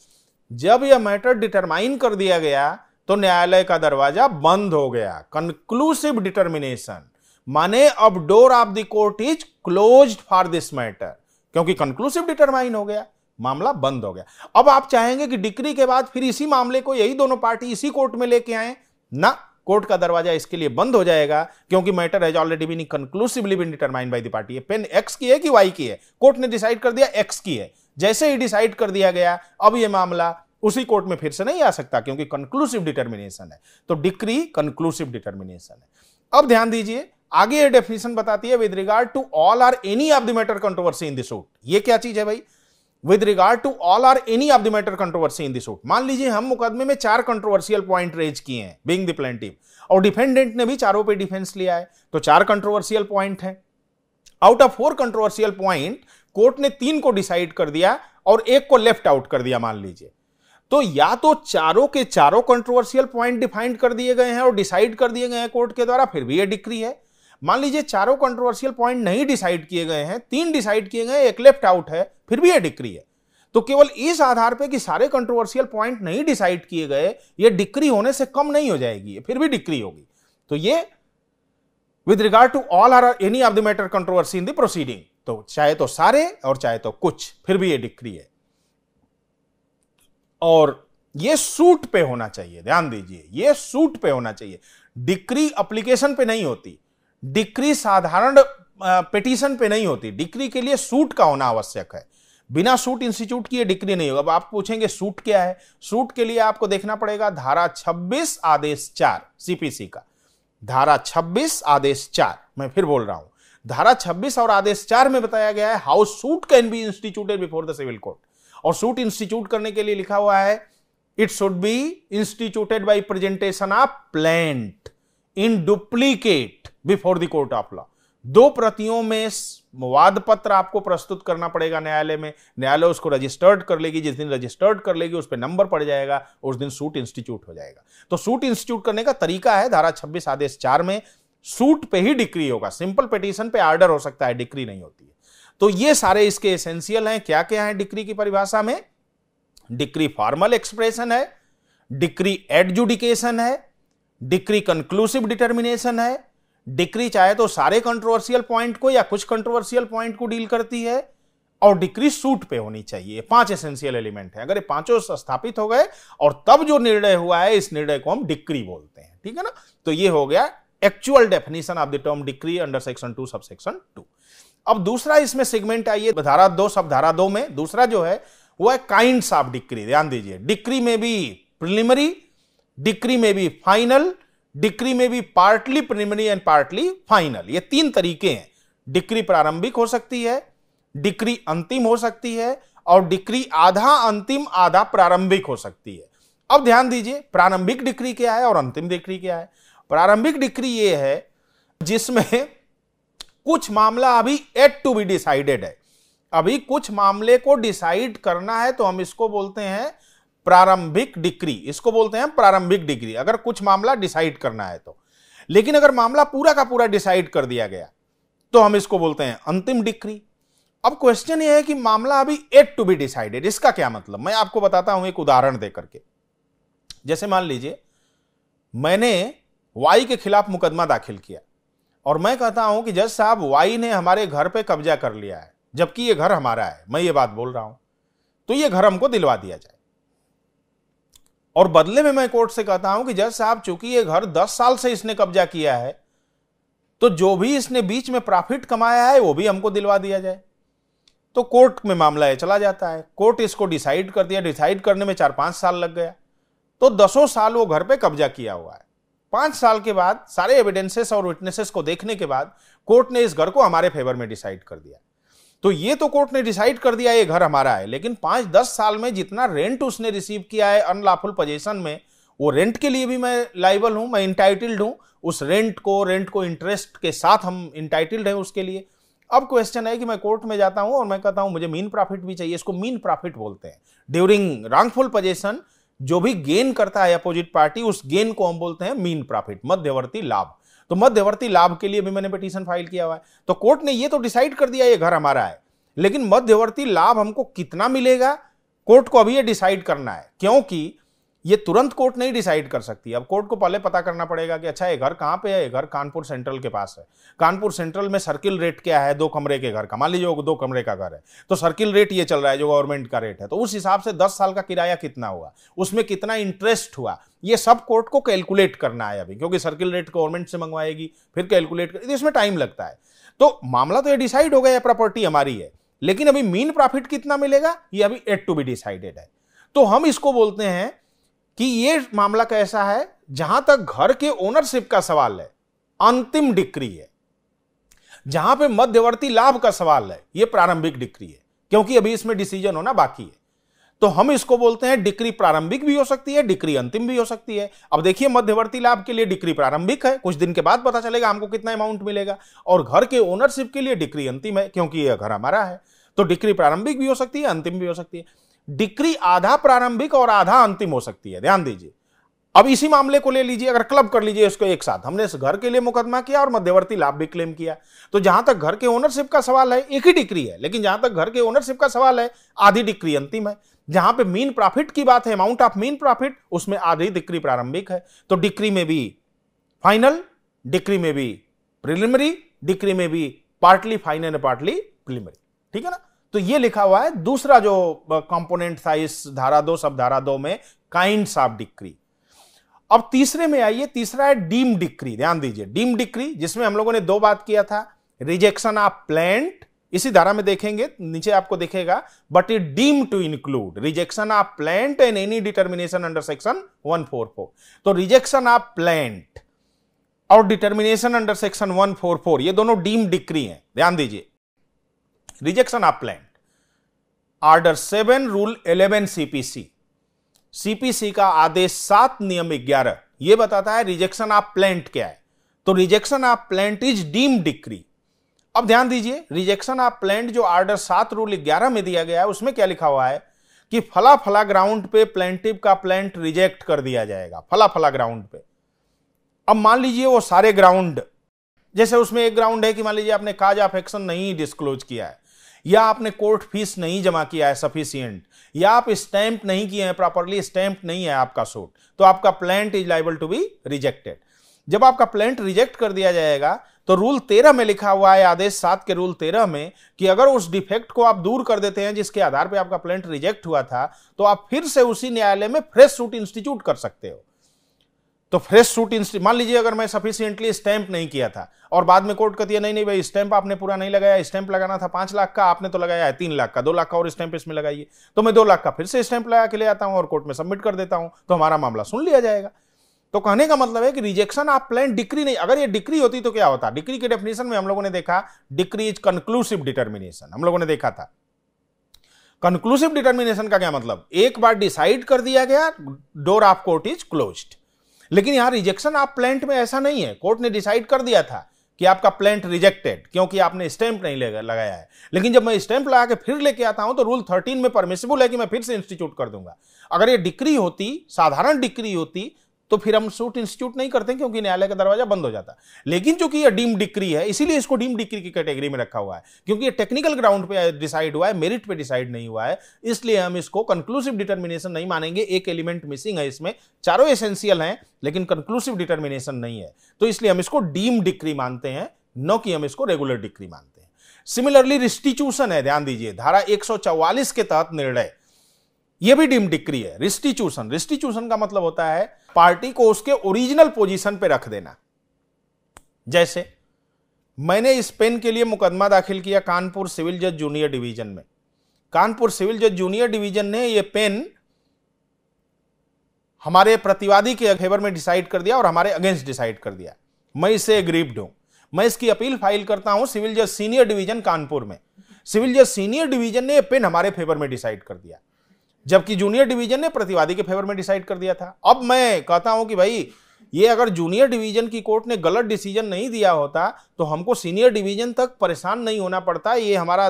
जब यह मैटर डिटरमाइन कर दिया गया तो न्यायालय का दरवाजा बंद हो गया कंक्लूसिव डिटर्मिनेशन माने अब door of the court is close for this matter क्योंकि कंक्लूसिव डिटरमाइन हो गया मामला बंद हो गया अब आप चाहेंगे कि डिक्री के बाद फिर इसी मामले को यही दोनों पार्टी इसी कोर्ट में लेके आए ना कोर्ट का दरवाजा इसके लिए बंद हो जाएगा क्योंकि matter has already been conclusively been determined by the party पेन एक्स की है कि वाई की है कोर्ट ने डिसाइड कर दिया एक्स की है जैसे ही डिसाइड कर दिया गया अब यह मामला उसी कोर्ट में फिर से नहीं आ सकता क्योंकि कंक्लूसिव डिटर्मिनेशन है तो डिक्री कंक्लूसिव डिटर्मिनेशन है अब ध्यान दीजिए आगे ये डेफिनेशन बताती है with regard to all or any of the matter controversy in this suit ये क्या चीज है भाई with regard to all or any of the matter controversy in this मान लीजिए हम मुकदमे में चार कंट्रोवर्सियल पॉइंट रेज किए हैं बींग द प्लेंटिव और डिफेंडेंट ने भी चारों पे डिफेंस लिया है तो चार कंट्रोवर्सियल पॉइंट है out of four controversial point court ने तीन को डिसाइड कर दिया और एक को लेफ्ट आउट कर दिया मान लीजिए तो या तो चारों के चारों कंट्रोवर्सियल पॉइंट डिफाइंड कर दिए गए हैं और डिसाइड कर दिए गए हैं कोर्ट के द्वारा फिर भी ये डिक्री है मान लीजिए चारों कंट्रोवर्शियल पॉइंट नहीं डिसाइड किए गए हैं तीन डिसाइड किए गए एक लेफ्ट आउट है फिर भी यह डिक्री है तो केवल इस आधार पर कि सारे कंट्रोवर्शियल पॉइंट नहीं डिसाइड किए गए यह डिक्री होने से कम नहीं हो जाएगी फिर भी डिक्री होगी तो ये with regard to all or any of the matter controversy in the proceeding तो चाहे तो सारे और चाहे तो कुछ फिर भी ये डिक्री है और ये सूट पे होना चाहिए ध्यान दीजिए ये सूट पे होना चाहिए डिक्री अप्लीकेशन पे नहीं होती डिक्री साधारण पिटीशन पे नहीं होती डिक्री के लिए सूट का होना आवश्यक है बिना सूट इंस्टीट्यूट की ये डिक्री नहीं होगा अब आप पूछेंगे सूट क्या है सूट के लिए आपको देखना पड़ेगा धारा 26 आदेश 4 सीपीसी का धारा 26 आदेश 4 मैं फिर बोल रहा हूं धारा 26 और आदेश 4 में बताया गया है how suit can be instituted before the civil court और सूट इंस्टीट्यूट करने के लिए लिखा हुआ है it should be instituted by presentation of plaint in duplicate before the court of law दो प्रतियों में वाद पत्र आपको प्रस्तुत करना पड़ेगा न्यायालय में न्यायालय उसको रजिस्टर्ड कर लेगी जिस दिन रजिस्टर्ड कर लेगी उस पर नंबर पड़ जाएगा उस दिन सूट इंस्टीट्यूट हो जाएगा तो सूट इंस्टीट्यूट करने का तरीका है धारा छब्बीस आदेश चार में सूट पे ही डिक्री होगा सिंपल पिटीशन पे आर्डर हो सकता है डिक्री नहीं होती है तो ये सारे इसके एसेंशियल हैं क्या क्या है डिक्री की परिभाषा में डिक्री फॉर्मल एक्सप्रेशन है डिक्री एडजुडिकेशन है डिक्री कंक्लूसिव डिटर्मिनेशन है डिक्री चाहे तो सारे कंट्रोवर्सियल पॉइंट को या कुछ कंट्रोवर्सियल पॉइंट को डील करती है और डिक्री सूट पे होनी चाहिए पांच एसेंशियल एलिमेंट है अगर ये पांचों स्थापित हो गए और तब जो निर्णय हुआ है इस निर्णय को हम डिक्री बोलते हैं ठीक है ना तो ये हो गया actual definition of the term decree under section two sub section two अब दूसरा इसमें सेगमेंट आइए धारा दो सब धारा दो में दूसरा जो है वो है काइंड ऑफ डिक्री ध्यान दीजिए डिक्री में भी प्रिलिमरी डिक्री में भी फाइनल डिक्री में भी partly preliminary and partly final ये तीन तरीके हैं डिक्री प्रारंभिक हो सकती है डिक्री अंतिम हो सकती है और डिक्री आधा अंतिम आधा प्रारंभिक हो सकती है अब ध्यान दीजिए प्रारंभिक डिक्री क्या है और अंतिम डिक्री क्या है प्रारंभिक डिक्री ये है जिसमें कुछ मामला अभी एट टू बी डिसाइडेड है अभी कुछ मामले को डिसाइड करना है तो हम इसको बोलते हैं प्रारंभिक डिक्री इसको बोलते हैं प्रारंभिक डिग्री अगर कुछ मामला डिसाइड करना है तो लेकिन अगर मामला पूरा का पूरा डिसाइड कर दिया गया तो हम इसको बोलते हैं अंतिम डिक्री अब क्वेश्चन यह है कि मामला अभी एट टू बी डिसाइडेड इसका क्या मतलब मैं आपको बताता हूं एक उदाहरण देकर के जैसे मान लीजिए मैंने वाई के खिलाफ मुकदमा दाखिल किया और मैं कहता हूं कि जज साहब वाई ने हमारे घर पे कब्जा कर लिया है जबकि ये घर हमारा है मैं ये बात बोल रहा हूं तो ये घर हमको दिलवा दिया जाए और बदले में मैं कोर्ट से कहता हूं कि जज साहब चूंकि ये घर दस साल से इसने कब्जा किया है तो जो भी इसने बीच में प्रॉफिट कमाया है वो भी हमको दिलवा दिया जाए तो कोर्ट में मामला ये चला जाता है कोर्ट इसको डिसाइड कर दिया डिसाइड करने में चार पांच साल लग गया तो दसों साल वो घर पे कब्जा किया हुआ है पांच साल के बाद सारे एविडेंसेस और विटनेसेस को देखने के बाद कोर्ट ने इस घर को हमारे फेवर में डिसाइड कर दिया तो ये तो कोर्ट ने डिसाइड कर दिया ये घर हमारा है लेकिन पांच दस साल में जितना रेंट उसने रिसीव किया है अनलॉफुल पोजेशन में वो रेंट के लिए भी मैं लाइबल हूं मैं इंटाइटल्ड हूं उस रेंट को रेंट को इंटरेस्ट के साथ हम इंटाइटल्ड हैं उसके लिए अब क्वेश्चन है कि मैं कोर्ट में जाता हूं और मैं कहता हूं मुझे मीन प्रॉफिट भी चाहिए इसको मीन प्रॉफिट बोलते हैं ड्यूरिंग रॉन्गफुल पोजेशन जो भी गेन करता है अपोजिट पार्टी उस गेन को हम बोलते हैं मीन प्रॉफिट मध्यवर्ती लाभ तो मध्यवर्ती लाभ के लिए भी मैंने पिटीशन फाइल किया हुआ है तो कोर्ट ने ये तो डिसाइड कर दिया ये घर हमारा है लेकिन मध्यवर्ती लाभ हमको कितना मिलेगा कोर्ट को अभी ये डिसाइड करना है क्योंकि ये तुरंत कोर्ट नहीं डिसाइड कर सकती अब कोर्ट को पहले पता करना पड़ेगा कि अच्छा ये घर कहाँ पे है ये घर कानपुर सेंट्रल के पास है कानपुर सेंट्रल में सर्किल रेट क्या है दो कमरे के घर का मान लीजिए दो कमरे का घर है तो सर्किल रेट ये चल रहा है जो गवर्नमेंट का रेट है तो उस हिसाब से दस साल का किराया कितना हुआ उसमें कितना इंटरेस्ट हुआ ये सब कोर्ट को कैलकुलेट करना है अभी क्योंकि सर्किल रेट गवर्नमेंट से मंगवाएगी फिर कैलकुलेट कर इसमें टाइम लगता है तो मामला तो ये डिसाइड हो गया प्रॉपर्टी हमारी है लेकिन अभी मीन प्रॉफिट कितना मिलेगा ये अभी एट टू बी डिसाइडेड है तो हम इसको बोलते हैं कि ये मामला कैसा है जहां तक घर के ओनरशिप का सवाल है अंतिम डिक्री है जहां पे मध्यवर्ती लाभ का सवाल है ये प्रारंभिक डिक्री है क्योंकि अभी इसमें डिसीजन होना बाकी है तो हम इसको बोलते हैं डिक्री प्रारंभिक भी हो सकती है डिक्री अंतिम भी हो सकती है अब देखिए मध्यवर्ती लाभ के लिए डिक्री प्रारंभिक है कुछ दिन के बाद पता चलेगा हमको कितना अमाउंट मिलेगा और घर के ओनरशिप के लिए डिक्री अंतिम है क्योंकि यह घर हमारा है तो डिक्री प्रारंभिक भी हो सकती है अंतिम भी हो सकती है डिक्री आधा प्रारंभिक और आधा अंतिम हो सकती है ध्यान दीजिए अब इसी मामले को ले लीजिए अगर क्लब कर लीजिए इसको एक साथ हमने इस घर के लिए मुकदमा किया और मध्यवर्ती लाभ भी क्लेम किया तो जहां तक घर के ओनरशिप का सवाल है एक ही डिक्री है लेकिन जहां तक घर के ओनरशिप का सवाल है आधी डिक्री अंतिम है जहां पे मीन प्रॉफिट की बात है अमाउंट ऑफ मीन प्रॉफिट उसमें आधी डिक्री प्रारंभिक है तो डिक्री में भी फाइनल डिक्री में भी प्रिलिमरी डिक्री में भी पार्टली फाइनल पार्टली प्रिलिमरी ठीक है ना तो ये लिखा हुआ है दूसरा जो कंपोनेंट था इस धारा दो सब धारा दो में काइंड ऑफ डिक्री अब तीसरे में आइए तीसरा है डीम डिक्री ध्यान दीजिए डीम डिक्री जिसमें हम लोगों ने दो बात किया था रिजेक्शन ऑफ प्लांट इसी धारा में देखेंगे नीचे आपको देखेगा but it deem to include rejection of plaint and any determination under section 144 तो रिजेक्शन ऑफ प्लांट और डिटर्मिनेशन अंडर सेक्शन 144 ये दोनों डीम डिक्री हैं ध्यान दीजिए rejection upland. Order seven rule eleven CPC CPC का आदेश सात नियम ग्यारह यह बताता है रिजेक्शन ऑफ प्लांट क्या है तो rejection of plaint is deem decree अब ध्यान दीजिए रिजेक्शन ऑफ प्लांट जो आर्डर सात रूल ग्यारह में दिया गया है उसमें क्या लिखा हुआ है कि फला फला ग्राउंड पे प्लेंटिव का प्लांट रिजेक्ट कर दिया जाएगा फला फला ग्राउंड पे अब मान लीजिए वो सारे ग्राउंड जैसे उसमें एक ग्राउंड है कि मान लीजिए आपने काज ऑफ एक्शन नहीं डिस्क्लोज किया है या आपने कोर्ट फीस नहीं जमा किया है सफिशियंट या आप स्टैंप नहीं किए हैं प्रॉपरली स्टैंप नहीं है आपका सूट तो आपका plaint is liable to be rejected जब आपका प्लांट रिजेक्ट कर दिया जाएगा तो रूल तेरह में लिखा हुआ है आदेश सात के रूल तेरह में कि अगर उस डिफेक्ट को आप दूर कर देते हैं जिसके आधार पर आपका प्लांट रिजेक्ट हुआ था तो आप फिर से उसी न्यायालय में फ्रेश सूट इंस्टीट्यूट कर सकते हो तो फ्रेश सूट मान लीजिए अगर मैं सफिशियंटली स्टैंप नहीं किया था और बाद में कोर्ट कहती है नहीं नहीं भाई स्टैंप आपने पूरा नहीं लगाया स्टैंप लगाना था पांच लाख का आपने तो लगाया है तीन लाख का दो लाख का और स्टैंप इसमें लगाइए तो मैं दो लाख का फिर से स्टैंप लगा के ले आता हूं और कोर्ट में सबमिट कर देता हूं तो हमारा मामला सुन लिया जाएगा तो कहने का मतलब है कि रिजेक्शन आप प्लान डिक्री नहीं अगर ये डिक्री होती तो क्या होता डिक्री के डेफिनेशन में हम लोगों ने देखा डिक्री इज कंक्लूसिव डिटर्मिनेशन हम लोगों ने देखा था कंक्लूसिव डिटर्मिनेशन का क्या मतलब एक बार डिसाइड कर दिया गया door of court is closed लेकिन यहां रिजेक्शन आप प्लांट में ऐसा नहीं है कोर्ट ने डिसाइड कर दिया था कि आपका प्लांट रिजेक्टेड क्योंकि आपने स्टैंप नहीं लगाया है लेकिन जब मैं स्टैंप लगा के फिर लेके आता हूं तो रूल थर्टीन में परमिसिबल है कि मैं फिर से इंस्टीट्यूट कर दूंगा अगर ये डिक्री होती साधारण डिक्री होती तो फिर हम सूट इंस्टीट्यूट नहीं करते क्योंकि न्यायालय का दरवाजा बंद हो जाता है लेकिन चूंकि यह डीम डिक्री है इसीलिए इसको डीम डिक्री की कैटेगरी में रखा हुआ है क्योंकि ये टेक्निकल ग्राउंड पे डिसाइड हुआ है मेरिट पे डिसाइड नहीं हुआ है इसलिए हम इसको कंक्लूसिव डिटर्मिनेशन नहीं मानेंगे एक एलिमेंट मिसिंग है इसमें चारों एसेंशियल हैं लेकिन कंक्लूसिव डिटर्मिनेशन नहीं है तो इसलिए हम इसको डीम डिक्री मानते हैं न कि हम इसको रेगुलर डिक्री मानते हैं सिमिलरली रिस्टिट्यूशन है ध्यान दीजिए धारा एक के तहत निर्णय यह भी डीम डिक्री है रिस्टिट्यूशन रिस्टिट्यूशन का मतलब होता है पार्टी को उसके ओरिजिनल पोजीशन पे रख देना जैसे मैंने इस पेन के लिए मुकदमा दाखिल किया कानपुर सिविल जज जूनियर डिवीजन में कानपुर सिविल जज जूनियर डिवीजन ने यह पेन हमारे प्रतिवादी के फेवर में डिसाइड कर दिया और हमारे अगेंस्ट डिसाइड कर दिया मैं इसे अग्रीव्ड हूं मैं इसकी अपील फाइल करता हूं सिविल जज सीनियर डिवीजन कानपुर में सिविल जज सीनियर डिवीजन ने यह पेन हमारे फेवर में डिसाइड कर दिया जबकि जूनियर डिवीजन ने प्रतिवादी के फेवर में डिसाइड कर दिया था अब मैं कहता हूं कि भाई ये अगर जूनियर डिवीजन की कोर्ट ने गलत डिसीजन नहीं दिया होता तो हमको सीनियर डिवीजन तक परेशान नहीं होना पड़ता ये हमारा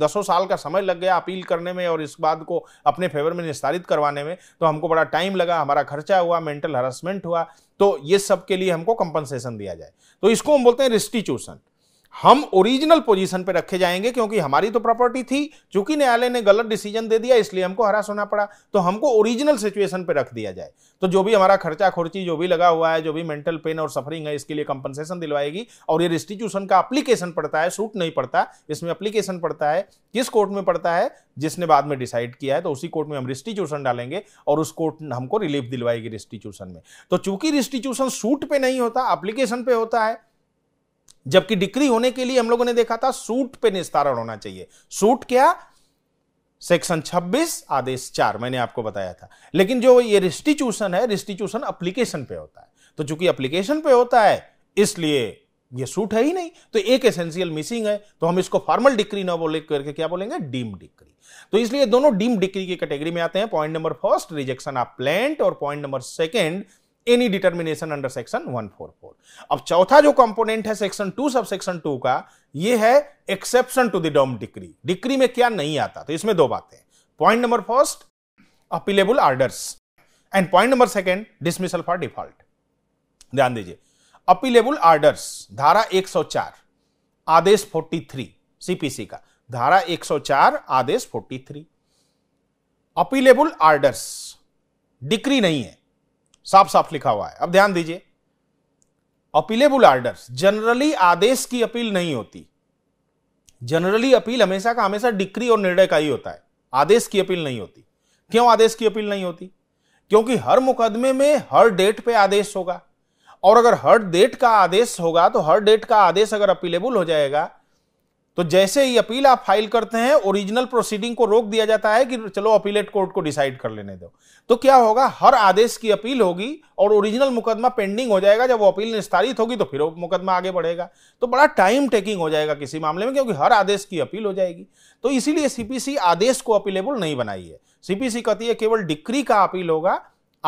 दसों साल का समय लग गया अपील करने में और इस बात को अपने फेवर में निस्तारित करवाने में तो हमको बड़ा टाइम लगा हमारा खर्चा हुआ मेंटल हरासमेंट हुआ तो ये सब के लिए हमको कंपनसेशन दिया जाए तो इसको हम बोलते हैं रिस्टिट्यूशन हम ओरिजिनल पोजीशन पे रखे जाएंगे क्योंकि हमारी तो प्रॉपर्टी थी चूंकि न्यायालय ने गलत डिसीजन दे दिया इसलिए हमको हरास होना पड़ा तो हमको ओरिजिनल सिचुएशन पे रख दिया जाए तो जो भी हमारा खर्चा खुर्ची जो भी लगा हुआ है जो भी मेंटल पेन और सफरिंग है इसके लिए कंपनसेशन दिलवाएगी और ये रिस्टिट्यूशन का अप्लीकेशन पड़ता है सूट नहीं पड़ता इसमें अप्लीकेशन पड़ता है किस कोर्ट में पड़ता है जिसने बाद में डिसाइड किया है तो उसी कोर्ट में हम रिस्टिट्यूशन डालेंगे और उस कोर्ट हमको रिलीफ दिलवाएगी रिस्टिट्यूशन में तो चूंकि रिस्टिट्यूशन सूट पर नहीं होता अप्लीकेशन पर होता है जबकि डिक्री होने के लिए हम लोगों ने देखा था सूट पे निस्तारण होना चाहिए सूट क्या सेक्शन 26 आदेश 4 मैंने आपको बताया था लेकिन जो ये रिस्टिट्यूशन है रिस्टिट्यूशन अप्लीकेशन पे होता है तो चूंकि अप्लीकेशन पे होता है इसलिए ये सूट है ही नहीं तो एक एसेंशियल मिसिंग है तो हम इसको फॉर्मल डिक्री ना बोले करके क्या बोलेंगे डीम डिक्री तो इसलिए दोनों डीम डिक्री की कैटेगरी में आते हैं point number first rejection of plaint और point number second any determination under section 144 अब चौथा जो कंपोनेंट है section two sub section two का ये है एक्सेप्शन टू द डॉम डिक्री डिक्री में क्या नहीं आता तो इसमें दो बातें point number first appealable orders and point number second dismissal for default ध्यान दीजिए अपीलेबल आर्डर्स धारा 104 आदेश 43 सीपीसी का धारा 104 आदेश 43 अपीलेबल आर्डर्स डिक्री नहीं है साफ साफ लिखा हुआ है अब ध्यान दीजिए अपीलेबुल आर्डर्स जनरली आदेश की अपील नहीं होती जनरली अपील हमेशा का हमेशा डिक्री और निर्णय का ही होता है आदेश की अपील नहीं होती क्यों आदेश की अपील नहीं होती क्योंकि हर मुकदमे में हर डेट पे आदेश होगा और अगर हर डेट का आदेश होगा तो हर डेट का आदेश अगर अपीलेबुल हो जाएगा तो जैसे ही अपील आप फाइल करते हैं ओरिजिनल प्रोसीडिंग को रोक दिया जाता है कि चलो अपीलेट कोर्ट को डिसाइड कर लेने दो तो क्या होगा हर आदेश की अपील होगी और ओरिजिनल मुकदमा पेंडिंग हो जाएगा जब वो अपील निस्तारित होगी तो फिर वो मुकदमा आगे बढ़ेगा तो बड़ा टाइम टेकिंग हो जाएगा किसी मामले में क्योंकि हर आदेश की अपील हो जाएगी तो इसीलिए सीपीसी आदेश को अपीलेबल नहीं बनाई है सीपीसी कहती है केवल डिक्री का अपील होगा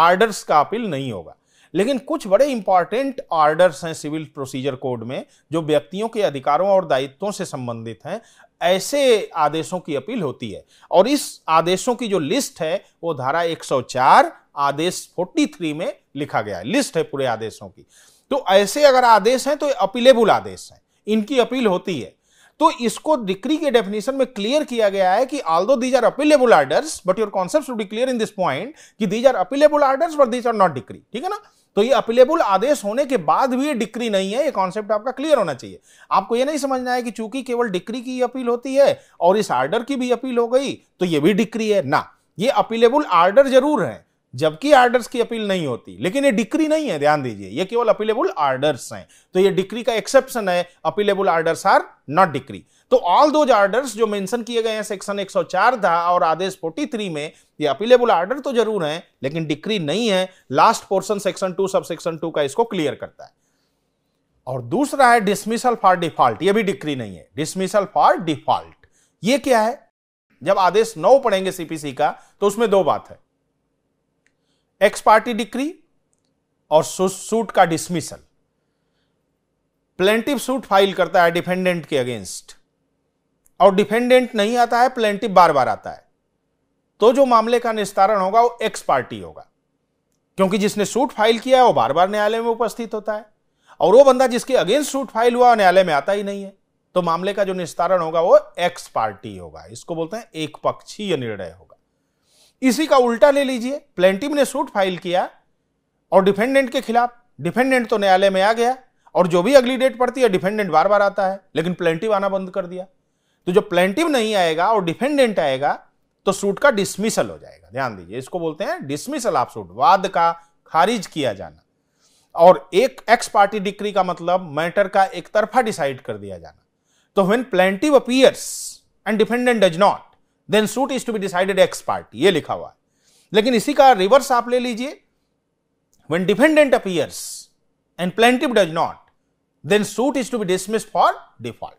आर्डर्स का अपील नहीं होगा लेकिन कुछ बड़े इंपॉर्टेंट ऑर्डर्स हैं सिविल प्रोसीजर कोड में जो व्यक्तियों के अधिकारों और दायित्वों से संबंधित हैं ऐसे आदेशों की अपील होती है और इस आदेशों की जो लिस्ट है वो धारा 104 आदेश 43 में लिखा गया है लिस्ट है पूरे आदेशों की तो ऐसे अगर आदेश हैं तो अपीलेबुल आदेश हैं इनकी अपील होती है तो इसको डिक्री के डेफिनेशन में क्लियर किया गया है कि although these are appealable orders but your concept should be clear in this point कि these are appealable orders but these are not decree ठीक है ना तो ये अपिलेबल आदेश होने के बाद भी ये डिक्री नहीं है ये कॉन्सेप्ट आपका क्लियर होना चाहिए आपको ये नहीं समझना है कि चूंकि केवल डिक्री की अपील होती है और इस आर्डर की भी अपील हो गई तो ये भी डिक्री है ना ये अपीलेबल आर्डर जरूर है जबकि आर्डर्स की अपील नहीं होती लेकिन ये डिक्री नहीं है ध्यान दीजिए ये केवल अपीलेबल आर्डर्स हैं तो ये डिक्री का एक्सेप्शन है appealable orders are not decree तो ऑल दोज ऑर्डर्स जो मेंशन किए गए हैं सेक्शन 104 था और आदेश 43 में ये अपीलेबल ऑर्डर तो जरूर है लेकिन डिक्री नहीं है last portion section two sub section two का इसको क्लियर करता है और दूसरा है डिसमिसल फॉर डिफॉल्ट ये भी डिक्री नहीं है डिसमिसल फॉर डिफॉल्ट ये क्या है जब आदेश नौ पढ़ेंगे सीपीसी का तो उसमें दो बात है एक्स पार्टी डिक्री और सूट का डिसमिसल प्लेंटिव सूट फाइल करता है डिफेंडेंट के अगेंस्ट और डिफेंडेंट नहीं आता है प्लेंटिव बार बार आता है तो जो मामले का निस्तारण होगा वो एक्स पार्टी होगा क्योंकि जिसने सूट फाइल किया है वो बार बार न्यायालय में उपस्थित होता है और वो बंदा जिसके अगेंस्ट सूट फाइल हुआ न्यायालय में आता ही नहीं है तो मामले का जो निस्तारण होगा वो एक्स पार्टी होगा इसको बोलते हैं एक पक्षीय निर्णय होगा इसी का उल्टा ले लीजिए प्लेंटिव ने सूट फाइल किया और डिफेंडेंट के खिलाफ डिफेंडेंट तो न्यायालय में आ गया और जो भी अगली डेट पड़ती है डिफेंडेंट बार बार आता है लेकिन प्लेंटिव आना बंद कर दिया तो जो प्लेंटिव नहीं आएगा और डिफेंडेंट आएगा तो सूट का डिसमिसल हो जाएगा ध्यान दीजिए इसको बोलते हैं डिसमिसल ऑफ सूट वाद का खारिज किया जाना और एक एक्स पार्टी डिक्री का मतलब मैटर का एक तरफा डिसाइड कर दिया जाना तो when plaintiff appears and defendant does not then suit is to be decided ex parte ये लिखा हुआ है लेकिन इसी का रिवर्स आप ले लीजिए when defendant appears and plaintiff does not then suit is to be dismiss for default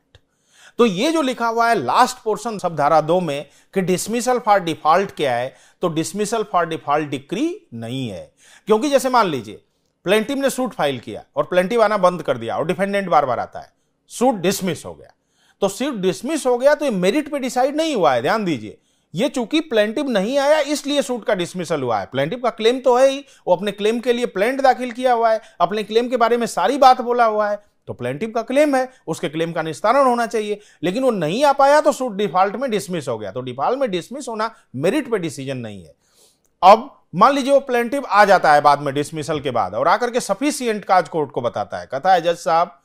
तो ये जो लिखा हुआ है लास्ट पोर्शन सब धारा दो में कि डिसमिसल फॉर डिफॉल्ट क्या है तो डिसमिसल फॉर डिफॉल्ट डिक्री नहीं है क्योंकि जैसे मान लीजिए प्लेंटिव ने सूट फाइल किया और प्लेंटिव आना बंद कर दिया और डिफेंडेंट बार बार आता है सूट डिसमिस हो गया तो सिर्फ डिसमिस हो गया तो ये मेरिट पे डिसाइड नहीं हुआ है ध्यान दीजिए ये चूंकि प्लेंटिव नहीं आया इसलिए सूट का डिसमिसल हुआ है प्लेंटिव का क्लेम तो है ही वो अपने क्लेम के लिए प्लेंट दाखिल किया हुआ है अपने क्लेम के बारे में सारी बात बोला हुआ है तो प्लेंटिव का क्लेम है उसके क्लेम का निस्तारण होना चाहिए लेकिन वो नहीं आ पाया तो सूट डिफॉल्ट में डिसमिस हो गया तो डिफॉल्ट में डिसमिस होना मेरिट पे डिसीजन नहीं है अब मान लीजिए वो प्लेंटिव आ जाता है बाद में डिसमिसल के बाद और आकर के सफिशियंट काज कोर्ट को बताता है कहता है जज साहब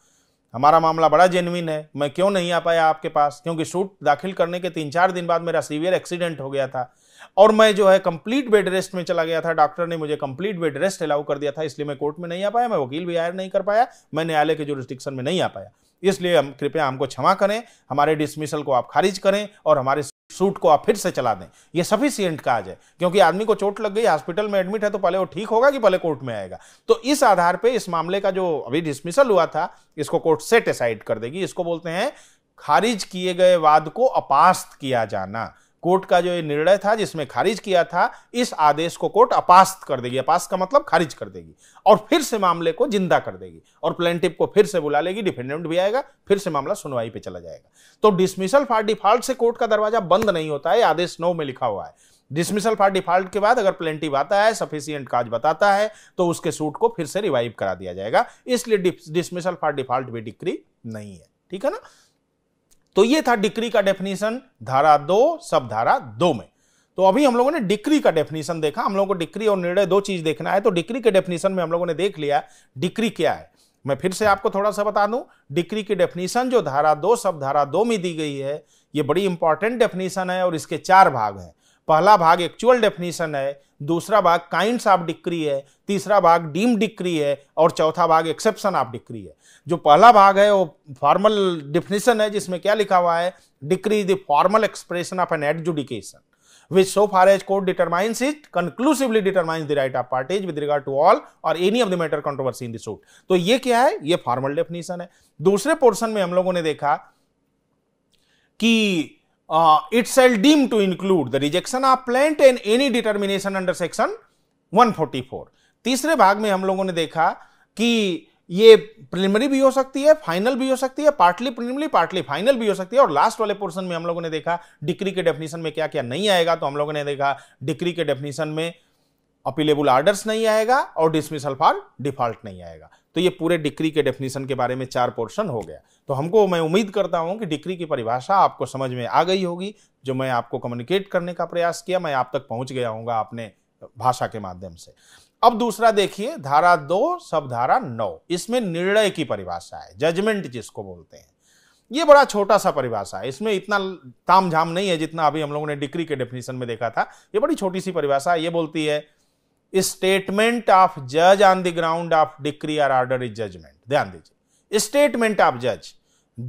हमारा मामला बड़ा जेनविन है मैं क्यों नहीं आ पाया आपके पास क्योंकि सूट दाखिल करने के तीन चार दिन बाद मेरा सीवियर एक्सीडेंट हो गया था और मैं जो है कंप्लीट बेड रेस्ट में चला गया था डॉक्टर ने मुझे कंप्लीट बेड रेस्ट अलाउ कर दिया था इसलिए मैं कोर्ट में नहीं आ पाया मैं वकील भी हायर नहीं कर पाया मैं न्यायालय के जो रिस्ट्रिक्शन में नहीं आ पाया इसलिए हम कृपया हमको क्षमा करें हमारे डिसमिसल को आप खारिज करें और हमारे सूट को आप फिर से चला दें ये सफिशियंट काज है क्योंकि आदमी को चोट लग गई हॉस्पिटल में एडमिट है तो पहले वो ठीक होगा कि पहले कोर्ट में आएगा तो इस आधार पे इस मामले का जो अभी डिसमिसल हुआ था इसको कोर्ट सेट असाइड कर देगी इसको बोलते हैं खारिज किए गए वाद को अपास्त किया जाना कोर्ट का जो ये निर्णय था जिसमें खारिज किया था इस आदेश को कोर्ट अपास्त कर देगी अपास्त का मतलब खारिज कर देगी और फिर से मामले को जिंदा कर देगी और प्लेंटिव को फिर से बुला लेगी डिफेंडेंट भी आएगा फिर से मामला सुनवाई पे चला जाएगा तो डिसमिसल फॉर डिफॉल्ट से कोर्ट का दरवाजा बंद नहीं होता है आदेश नौ में लिखा हुआ है डिसमिसल फॉर डिफॉल्ट के बाद अगर प्लेंटिव आता है सफिशियंट काज बताता है तो उसके सूट को फिर से रिवाइव करा दिया जाएगा इसलिए डिसमिसल फॉर डिफॉल्ट भी डिक्री नहीं है ठीक है ना तो ये था डिक्री का डेफिनेशन धारा दो सब धारा दो में तो अभी हम लोगों ने डिक्री का डेफिनेशन देखा हम लोगों को डिक्री और निर्णय दो चीज देखना है तो डिक्री के डेफिनेशन में हम लोगों ने देख लिया डिक्री क्या है मैं फिर से आपको थोड़ा सा बता दूं डिक्री की डेफिनेशन जो धारा दो सब धारा दो में दी गई है ये बड़ी इंपॉर्टेंट डेफिनेशन है और इसके चार भाग हैं पहला भाग एक्चुअल डेफिनेशन है दूसरा भाग काइंड्स ऑफ डिक्री है तीसरा भाग डीम डिक्री है और चौथा भाग एक्सेप्शन ऑफ डिक्री है जो पहला भाग है वो फॉर्मल डिफिनेशन है जिसमें क्या लिखा हुआ है decree the formal expression of an adjudication which so far as court determines it conclusively determines the right of parties with regard to all और any of the matter controversy in the तो ये क्या है ये फॉर्मल डेफिनेशन है दूसरे पोर्सन में हम लोगों ने देखा कि uh, shall deem to include the rejection of plant and any determination under section 144 तीसरे भाग में हम लोगों ने देखा कि ये प्रिलिमरी भी हो सकती है फाइनल भी हो सकती है पार्टली प्रिलिमरी पार्टली फाइनल भी हो सकती है और लास्ट वाले पोर्शन में हम लोगों ने देखा डिक्री के डेफिनेशन में क्या क्या नहीं आएगा तो हम लोगों ने देखा डिक्री के डेफिनेशन में अपीलेबल ऑर्डर्स नहीं आएगा और डिसमिसल फॉर डिफॉल्ट नहीं आएगा तो ये पूरे डिक्री के डेफिनेशन के बारे में चार पोर्शन हो गया तो हमको मैं उम्मीद करता हूँ कि डिक्री की परिभाषा आपको समझ में आ गई होगी जो मैं आपको कम्युनिकेट करने का प्रयास किया मैं आप तक पहुँच गया हूँ अपने भाषा के माध्यम से अब दूसरा देखिए धारा दो सब धारा नौ इसमें निर्णय की परिभाषा है जजमेंट जिसको बोलते हैं ये बड़ा छोटा सा परिभाषा है इसमें इतना ताम झाम नहीं है जितना अभी हम लोगों ने डिक्री के डेफिनेशन में देखा था ये बड़ी छोटी सी परिभाषा ये बोलती है स्टेटमेंट ऑफ जज on the ground of decree और ऑर्डर इज जजमेंट ध्यान दीजिए स्टेटमेंट ऑफ जज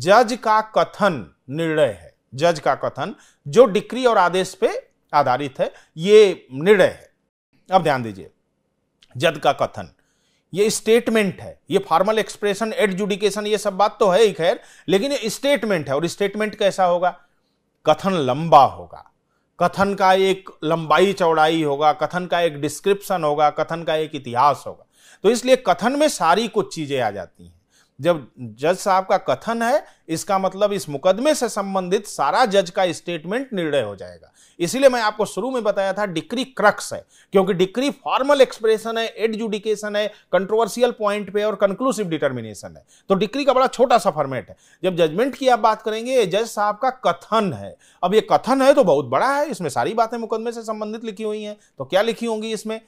जज का कथन निर्णय है जज का कथन जो डिक्री और आदेश पे आधारित है ये निर्णय है अब ध्यान दीजिए जज का कथन ये स्टेटमेंट है ये फॉर्मल एक्सप्रेशन एडजुडिकेशन ये सब बात तो है ही खैर लेकिन ये स्टेटमेंट है और स्टेटमेंट कैसा होगा कथन लंबा होगा कथन का एक लंबाई चौड़ाई होगा कथन का एक डिस्क्रिप्शन होगा कथन का एक इतिहास होगा तो इसलिए कथन में सारी कुछ चीज़ें आ जाती हैं जब जज साहब का कथन है इसका मतलब इस मुकदमे से संबंधित सारा जज का स्टेटमेंट निर्णय हो जाएगा इसीलिए मैं आपको शुरू में बताया था डिक्री क्रक्स है क्योंकि डिक्री फॉर्मल एक्सप्रेशन है एडजुडिकेशन है कंट्रोवर्सियल पॉइंट पे और कंक्लूसिव डिटर्मिनेशन है तो डिक्री का बड़ा छोटा सा फॉर्मेट है जब जजमेंट की आप बात करेंगे जज साहब का कथन है अब ये कथन है तो बहुत बड़ा है इसमें सारी बातें मुकदमे से संबंधित लिखी हुई हैं तो क्या लिखी होंगी इसमें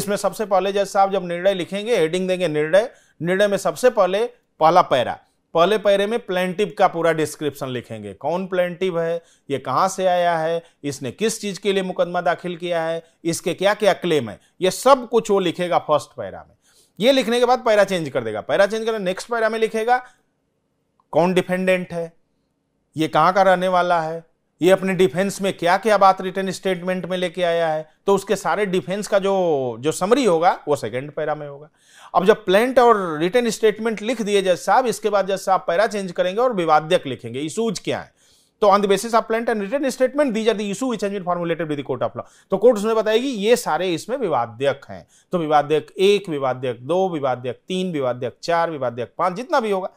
इसमें सबसे पहले जज साहब जब निर्णय लिखेंगे हेडिंग देंगे निर्णय निर्णय में सबसे पहले पहला पैरा पहले पैरे में प्लेंटिव का पूरा डिस्क्रिप्शन लिखेंगे कौन प्लेंटिव है ये कहाँ से आया है इसने किस चीज़ के लिए मुकदमा दाखिल किया है इसके क्या क्या क्लेम है ये सब कुछ वो लिखेगा फर्स्ट पैरा में ये लिखने के बाद पैरा चेंज कर देगा पैरा चेंज कर नेक्स्ट पैरा में लिखेगा कौन डिफेंडेंट है ये कहाँ का रहने वाला है ये अपने डिफेंस में क्या क्या बात रिटर्न स्टेटमेंट में लेके आया है तो उसके सारे डिफेंस का जो जो समरी होगा वो सेकेंड पैरा में होगा अब जब प्लेंट और रिटर्न स्टेटमेंट लिख दिए जज साहब इसके बाद जज साहब पैरा चेंज करेंगे और विवाद्यक लिखेंगे इशूज क्या है तो on the basis of plaint and written statement these are issue which एंजिन formulated with court of law तो कोर्ट उसमें बताएगी ये सारे इसमें विवाद्यक हैं तो विवाद्यक एक विवाद्यक दो विवाद्यक तीन विवाद्यक चार विवाद्यक पांच जितना भी होगा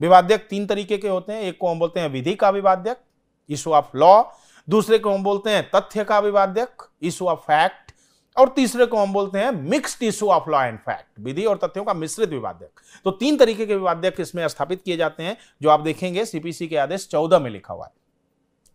विवाद्यक तीन तरीके के होते हैं एक को हम बोलते हैं विधि का विवाद्यक इशू ऑफ लॉ दूसरे को हम बोलते हैं तथ्य का विवाद्यक इशू ऑफ फैक्ट और तीसरे को हम बोलते हैं mixed issue of law and fact विधि और तथ्यों का मिश्रित विवादक तो तीन तरीके के विवाद्यक इसमें स्थापित किए जाते हैं जो आप देखेंगे सीपीसी के आदेश चौदह में लिखा हुआ है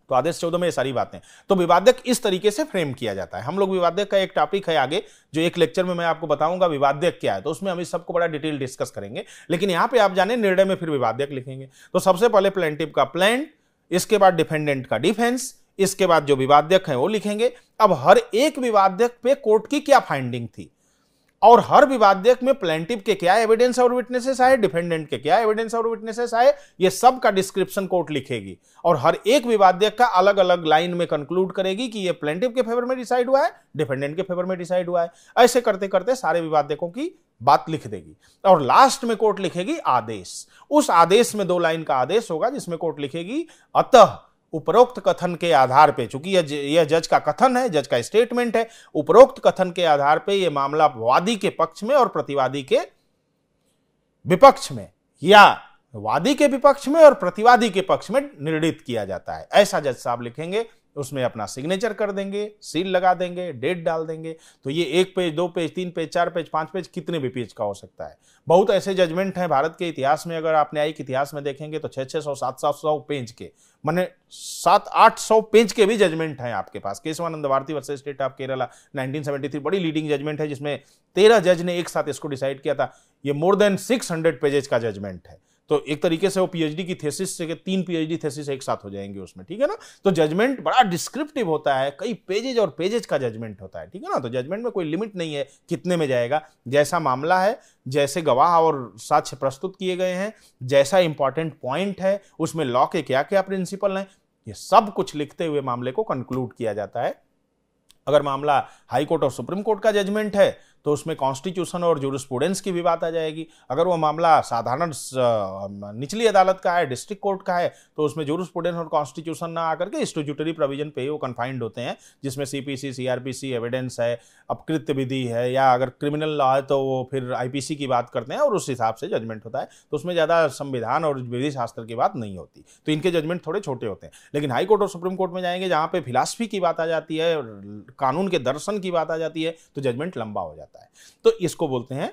तो आदेश चौदह में ये सारी बातें तो विवादक इस तरीके से फ्रेम किया जाता है हम लोग विवादक का एक टॉपिक है आगे जो एक लेक्चर में मैं आपको बताऊंगा विवादक क्या है तो उसमें हम इस सबको बड़ा डिटेल डिस्कस करेंगे लेकिन यहां पे आप जाने निर्णय में फिर विवादक लिखेंगे तो सबसे पहले प्लेंटिव का प्लेंट इसके बाद डिफेंडेंट का डिफेंस इसके बाद जो विवादक हैं वो लिखेंगे अब हर एक विवाद्यक पे कोर्ट की क्या फाइंडिंग थी और हर विवादक में प्लेंटिव के क्या एविडेंस और विटनेसेस आए डिफेंडेंट के क्या एविडेंस और विटनेसेस आए ये सब का डिस्क्रिप्शन कोर्ट लिखेगी और हर एक विवाद्यक का अलग अलग लाइन में कंक्लूड करेगी कि ये प्लेंटिव के फेवर में डिसाइड हुआ है डिफेंडेंट के फेवर में डिसाइड हुआ है ऐसे करते करते सारे विवादकों की बात लिख देगी और लास्ट में कोर्ट लिखेगी आदेश उस आदेश में दो लाइन का आदेश होगा जिसमें कोर्ट लिखेगी अतः उपरोक्त कथन के आधार पे चूंकि यह, जज का कथन है जज का स्टेटमेंट है उपरोक्त कथन के आधार पे यह मामला वादी के पक्ष में और प्रतिवादी के विपक्ष में या वादी के विपक्ष में और प्रतिवादी के पक्ष में निर्णित किया जाता है ऐसा जज साहब लिखेंगे उसमें अपना सिग्नेचर कर देंगे सील लगा देंगे डेट डाल देंगे तो ये एक पेज दो पेज तीन पेज चार पेज पांच पेज कितने भी पेज का हो सकता है बहुत ऐसे जजमेंट हैं भारत के इतिहास में अगर आप न्यायिक इतिहास में देखेंगे तो छः छः सौ सात सात सौ पेज के मैंने सात आठ सौ पेज के भी जजमेंट हैं आपके पास Keshavananda Bharati versus state of Kerala nineteen बड़ी लीडिंग जजमेंट है जिसमें तेरह जज ने एक साथ इसको डिसाइड किया था ये more than six hundred pages का जजमेंट है तो एक तरीके से वो पीएचडी की थेसिस से तीन पीएचडी थेसिस एक साथ हो जाएंगे उसमें ठीक है ना तो जजमेंट बड़ा डिस्क्रिप्टिव होता है कई पेजेज और पेजेज का जजमेंट होता है ठीक है ना तो जजमेंट में कोई लिमिट नहीं है कितने में जाएगा जैसा मामला है जैसे गवाह और साक्ष्य प्रस्तुत किए गए हैं जैसा इंपॉर्टेंट पॉइंट है उसमें लॉ के क्या क्या प्रिंसिपल हैं ये सब कुछ लिखते हुए मामले को कंक्लूड किया जाता है अगर मामला हाई कोर्ट और सुप्रीम कोर्ट का जजमेंट है तो उसमें कॉन्स्टिट्यूशन और जूरिस्प्रूडेंस की भी बात आ जाएगी अगर वो मामला साधारण निचली अदालत का है डिस्ट्रिक्ट कोर्ट का है तो उसमें जूरिस्प्रूडेंस और कॉन्स्टिट्यूशन ना आकर के स्टूचूटरी प्रोविजन पे ही वो कन्फाइंड होते हैं जिसमें पी सी एविडेंस है अपकृत्य विधि है या अगर क्रिमिनल लॉ है तो वो फिर सी की बात करते हैं और उस हिसाब से जजमेंट होता है तो उसमें ज़्यादा संविधान और विधि शास्त्र की बात नहीं होती तो इनके जजमेंट थोड़े छोटे होते हैं लेकिन हाई कोर्ट और सुप्रीम कोर्ट में जाएंगे जहाँ पे फिलासफी की बात आ जाती है कानून के दर्शन की बात आ जाती है तो जजमेंट लंबा हो जाता है जाता है तो इसको बोलते हैं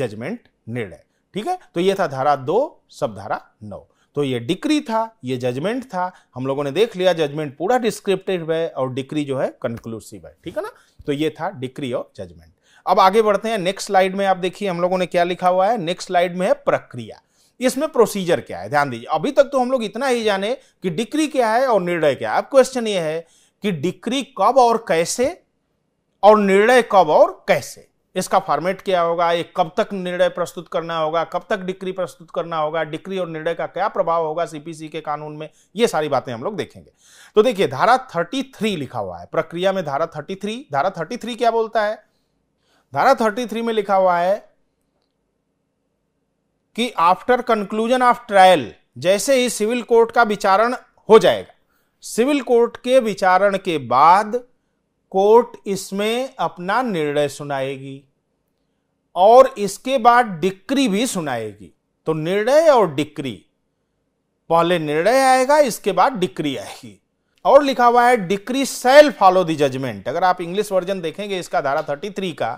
जजमेंट निर्णय ठीक है तो ये था धारा दो सब धारा नौ तो ये डिक्री था ये जजमेंट था हम लोगों ने देख लिया जजमेंट पूरा डिस्क्रिप्टिव है और डिक्री जो है कंक्लूसिव है ठीक है ना तो ये था डिक्री और जजमेंट अब आगे बढ़ते हैं नेक्स्ट स्लाइड में आप देखिए हम लोगों ने क्या लिखा हुआ है नेक्स्ट स्लाइड में है प्रक्रिया इसमें प्रोसीजर क्या है ध्यान दीजिए अभी तक तो हम लोग इतना ही जाने कि डिक्री क्या है और निर्णय क्या है अब क्वेश्चन ये है कि डिक्री कब और कैसे और निर्णय कब और कैसे इसका फॉर्मेट क्या होगा ये कब तक निर्णय प्रस्तुत करना होगा कब तक डिक्री प्रस्तुत करना होगा डिक्री और निर्णय का क्या प्रभाव होगा सीपीसी के कानून में ये सारी बातें हम लोग देखेंगे तो देखिए धारा 33 लिखा हुआ है प्रक्रिया में धारा 33 धारा 33 क्या बोलता है धारा 33 में लिखा हुआ है कि आफ्टर कंक्लूजन ऑफ ट्रायल जैसे ही सिविल कोर्ट का विचारण हो जाएगा सिविल कोर्ट के विचारण के बाद कोर्ट इसमें अपना निर्णय सुनाएगी और इसके बाद डिक्री भी सुनाएगी तो निर्णय और डिक्री पहले निर्णय आएगा इसके बाद डिक्री आएगी और लिखा हुआ है decree shall follow the judgment अगर आप इंग्लिश वर्जन देखेंगे इसका धारा थर्टी थ्री का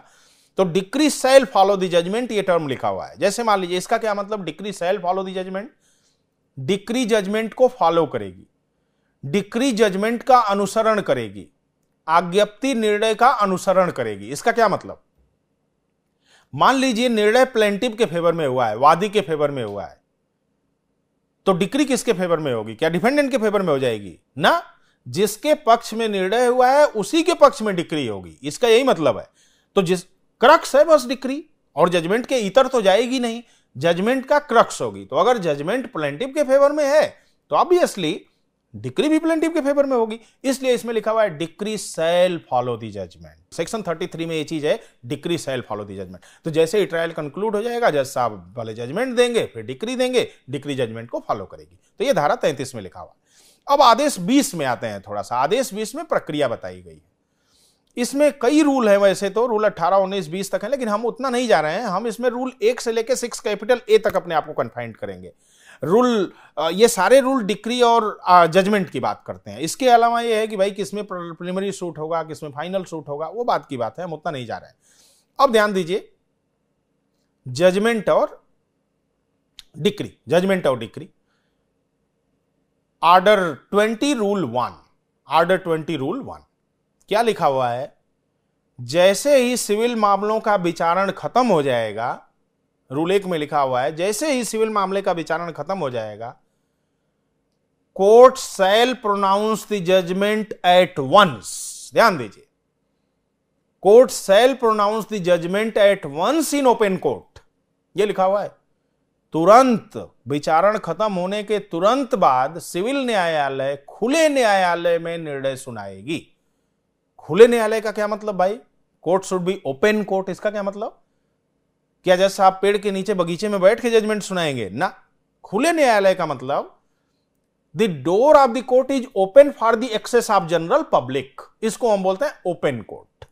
तो decree shall follow the judgment ये टर्म लिखा हुआ है जैसे मान लीजिए इसका क्या मतलब decree shall follow the judgment decree judgment को फॉलो करेगी डिक्री जजमेंट का अनुसरण करेगी आज्ञप्ति निर्णय का अनुसरण करेगी इसका क्या मतलब मान लीजिए निर्णय प्लेंटिव के फेवर में हुआ है वादी के फेवर में हुआ है तो डिक्री किसके फेवर में होगी क्या डिफेंडेंट के फेवर में हो जाएगी ना जिसके पक्ष में निर्णय हुआ है उसी के पक्ष में डिक्री होगी इसका यही मतलब है तो जिस क्रक्स है बस डिक्री और जजमेंट के इतर तो जाएगी नहीं जजमेंट का क्रक्स होगी तो अगर जजमेंट प्लेंटिव के फेवर में है तो ऑब्वियसली डिक्री भी प्लेंटिव के फेवर में होगी इसलिए इसमें लिखा हुआ है decree shall follow the judgment section 33 में ये चीज है decree shall follow the judgment तो जैसे ही ट्रायल कंक्लूड हो जाएगा जज साहब वाले जजमेंट देंगे फिर डिक्री देंगे डिक्री जजमेंट को फॉलो करेगी तो ये धारा तैंतीस में लिखा हुआ अब आदेश बीस में आते हैं थोड़ा सा आदेश बीस में प्रक्रिया बताई गई इसमें कई रूल है वैसे तो रूल 18, 19, 20 तक है लेकिन हम उतना नहीं जा रहे हैं हम इसमें रूल एक से लेकर सिक्स कैपिटल ए तक अपने आप को कन्फाइंड करेंगे रूल ये सारे रूल डिक्री और जजमेंट की बात करते हैं इसके अलावा ये है कि भाई किसमें में प्रिलिमिनरी सूट होगा किसमें फाइनल सूट होगा वो बात की बात है हम उतना नहीं जा रहे हैं अब ध्यान दीजिए जजमेंट और डिक्री जजमेंट और decree order twenty rule one order twenty rule one क्या लिखा हुआ है जैसे ही सिविल मामलों का विचारण खत्म हो जाएगा रूलेख में लिखा हुआ है जैसे ही सिविल मामले का विचारण खत्म हो जाएगा court shall pronounce the judgment at once ध्यान दीजिए court shall pronounce the judgment at once in open court ये लिखा हुआ है तुरंत विचारण खत्म होने के तुरंत बाद सिविल न्यायालय खुले न्यायालय में निर्णय सुनाएगी खुले न्यायालय का क्या मतलब भाई court should be open court इसका क्या मतलब क्या जज साहब पेड़ के नीचे बगीचे में बैठ के जजमेंट सुनाएंगे ना खुले न्यायालय का मतलब the door of the court is open for the access of general public इसको हम बोलते हैं ओपन कोर्ट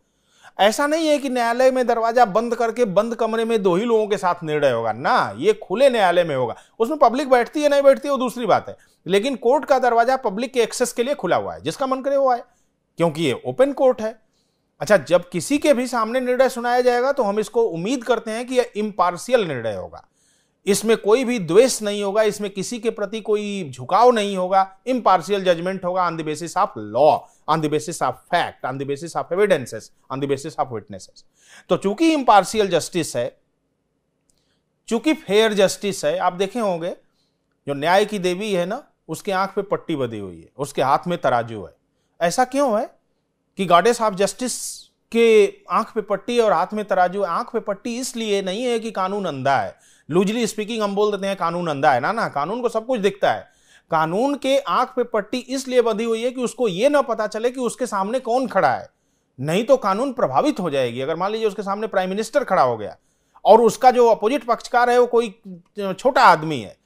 ऐसा नहीं है कि न्यायालय में दरवाजा बंद करके बंद कमरे में दो ही लोगों के साथ निर्णय होगा ना ये खुले न्यायालय में होगा उसमें पब्लिक बैठती है नहीं बैठती है वो दूसरी बात है लेकिन कोर्ट का दरवाजा पब्लिक के एक्सेस के लिए खुला हुआ है जिसका मन करे वो आए क्योंकि ये ओपन कोर्ट है अच्छा जब किसी के भी सामने निर्णय सुनाया जाएगा तो हम इसको उम्मीद करते हैं कि यह इम्पार्शियल निर्णय होगा इसमें कोई भी द्वेष नहीं होगा इसमें किसी के प्रति कोई झुकाव नहीं होगा इम्पार्शियल जजमेंट होगा on the basis of law on the basis of fact on the basis of evidences on the basis of witnesses तो चूंकि इम्पार्शियल जस्टिस है चूंकि फेयर जस्टिस है आप देखे होंगे जो न्याय की देवी है ना उसके आंख पे पट्टी बधी हुई है उसके हाथ में तराजू है ऐसा क्यों है कि गॉडेस ऑफ जस्टिस के आंख पे पट्टी और हाथ में तराजू आंख पे पट्टी इसलिए नहीं है कि कानून अंधा है लूजली स्पीकिंग हम बोल देते हैं कानून अंधा है ना ना कानून को सब कुछ दिखता है कानून के आंख पे पट्टी इसलिए बंधी हुई है कि उसको ये ना पता चले कि उसके सामने कौन खड़ा है नहीं तो कानून प्रभावित हो जाएगी अगर मान लीजिए उसके सामने प्राइम मिनिस्टर खड़ा हो गया और उसका जो अपोजिट पक्षकार है वो कोई छोटा आदमी है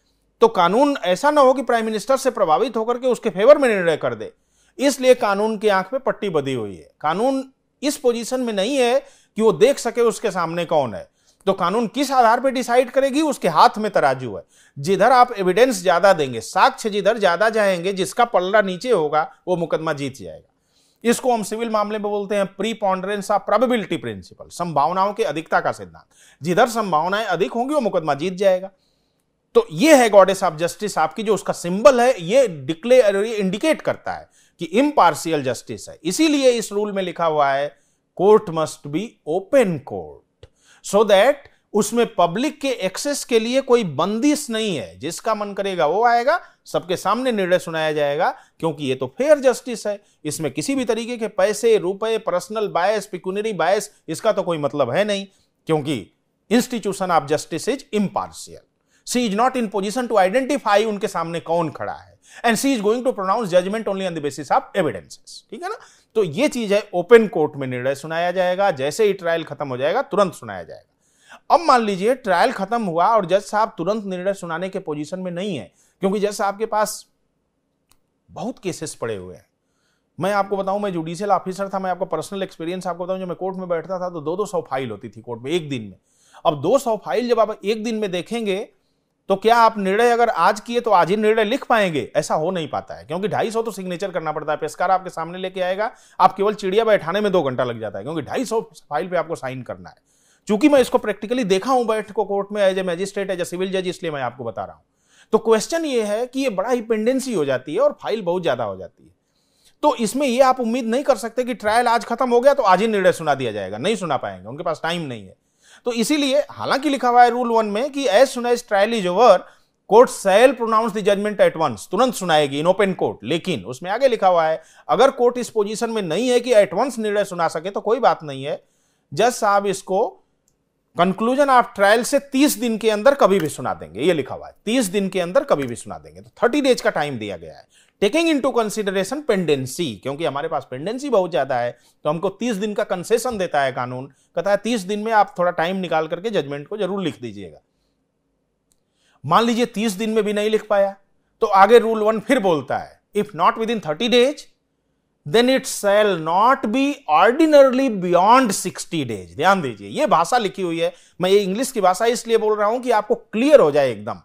तो कानून ऐसा ना हो कि प्राइम मिनिस्टर से प्रभावित होकर के उसके फेवर में निर्णय कर दे इसलिए कानून की आंख पे पट्टी बधी हुई है कानून इस पोजीशन में नहीं है कि वो देख सके उसके सामने कौन है तो कानून किस आधार पर डिसाइड करेगी उसके हाथ में तराजू है जिधर आप एविडेंस ज्यादा देंगे साक्ष्य जिधर ज्यादा जाएंगे जिसका पलड़ा नीचे होगा वो मुकदमा जीत जाएगा इसको हम सिविल मामले में बोलते हैं preponderance of probability principle संभावनाओं की अधिकता का सिद्धांत जिधर संभावनाएं अधिक होंगी वो मुकदमा जीत जाएगा तो ये है गॉडेस ऑफ जस्टिस आपकी जो उसका सिंबल है ये डिक्लेयर इंडिकेट करता है कि इम्पार्शियल जस्टिस है इसीलिए इस रूल में लिखा हुआ है court must be open court so that उसमें पब्लिक के एक्सेस के लिए कोई बंदिश नहीं है जिसका मन करेगा वो आएगा सबके सामने निर्णय सुनाया जाएगा क्योंकि ये तो फेयर जस्टिस है इसमें किसी भी तरीके के पैसे रुपए पर्सनल बायस पिकुनरी बायस इसका तो कोई मतलब है नहीं क्योंकि institution of justice is impartial she is not in position to identify उनके सामने कौन खड़ा है and she is going to pronounce judgment only on the basis of evidences ठीक है ना तो ये चीज है ओपन कोर्ट में निर्णय सुनाया जाएगा जैसे ही ट्रायल खत्म हो जाएगा तुरंत सुनाया जाएगा अब मान लीजिए ट्रायल खत्म हुआ और जज साहब तुरंत निर्णय सुनाने के पोजिशन में नहीं है क्योंकि जज साहब के पास बहुत केसेस पड़े हुए हैं मैं आपको बताऊं मैं जुडिशियल ऑफिसर था मैं आपको पर्सनल एक्सपीरियंस आपको बताऊं जब मैं कोर्ट में बैठता था तो दो दो सौ फाइल होती थी कोर्ट में एक दिन में अब दो सौ फाइल जब आप एक दिन में देखेंगे तो क्या आप निर्णय अगर आज किए तो आज ही निर्णय लिख पाएंगे ऐसा हो नहीं पाता है क्योंकि ढाई सौ तो सिग्नेचर करना पड़ता है पेशकार आपके सामने लेके आएगा आप केवल चिड़िया बैठाने में दो घंटा लग जाता है क्योंकि ढाई सौ फाइल पर आपको साइन करना है चूंकि मैं इसको प्रैक्टिकली देखा हूं बैठ को कोर्ट में as a magistrate as a civil जज इसलिए मैं आपको बता रहा हूं तो क्वेश्चन ये है कि ये बड़ा ही पेंडेंसी हो जाती है और फाइल बहुत ज्यादा हो जाती है तो इसमें ये आप उम्मीद नहीं कर सकते कि ट्रायल आज खत्म हो गया तो आज ही निर्णय सुना दिया जाएगा नहीं सुना पाएंगे उनके पास टाइम नहीं है तो इसीलिए हालांकि लिखा हुआ है रूल वन में कि as soon as trial is over court shall pronounce the judgment at once तुरंत सुनाएगी इन ओपन कोर्ट लेकिन उसमें आगे लिखा हुआ है अगर कोर्ट इस पोजीशन में नहीं है कि एट वंस निर्णय सुना सके तो कोई बात नहीं है जज साहब इसको कंक्लूजन ऑफ ट्रायल से 30 दिन के अंदर कभी भी सुना देंगे ये लिखा हुआ है 30 दिन के अंदर कभी भी सुना देंगे तो 30 डेज का टाइम दिया गया है taking into consideration pendency क्योंकि हमारे पास पेंडेंसी बहुत ज्यादा है तो हमको 30 दिन का कंसेशन देता है कानून कहता है तीस दिन में आप थोड़ा टाइम निकाल करके जजमेंट को जरूर लिख दीजिएगा मान लीजिए तीस दिन में भी नहीं लिख पाया तो आगे रूल वन फिर बोलता है if not within thirty days then it shall not be ordinarily beyond sixty days ध्यान दीजिए ये भाषा लिखी हुई है मैं ये इंग्लिश की भाषा इसलिए बोल रहा हूं कि आपको क्लियर हो जाए एकदम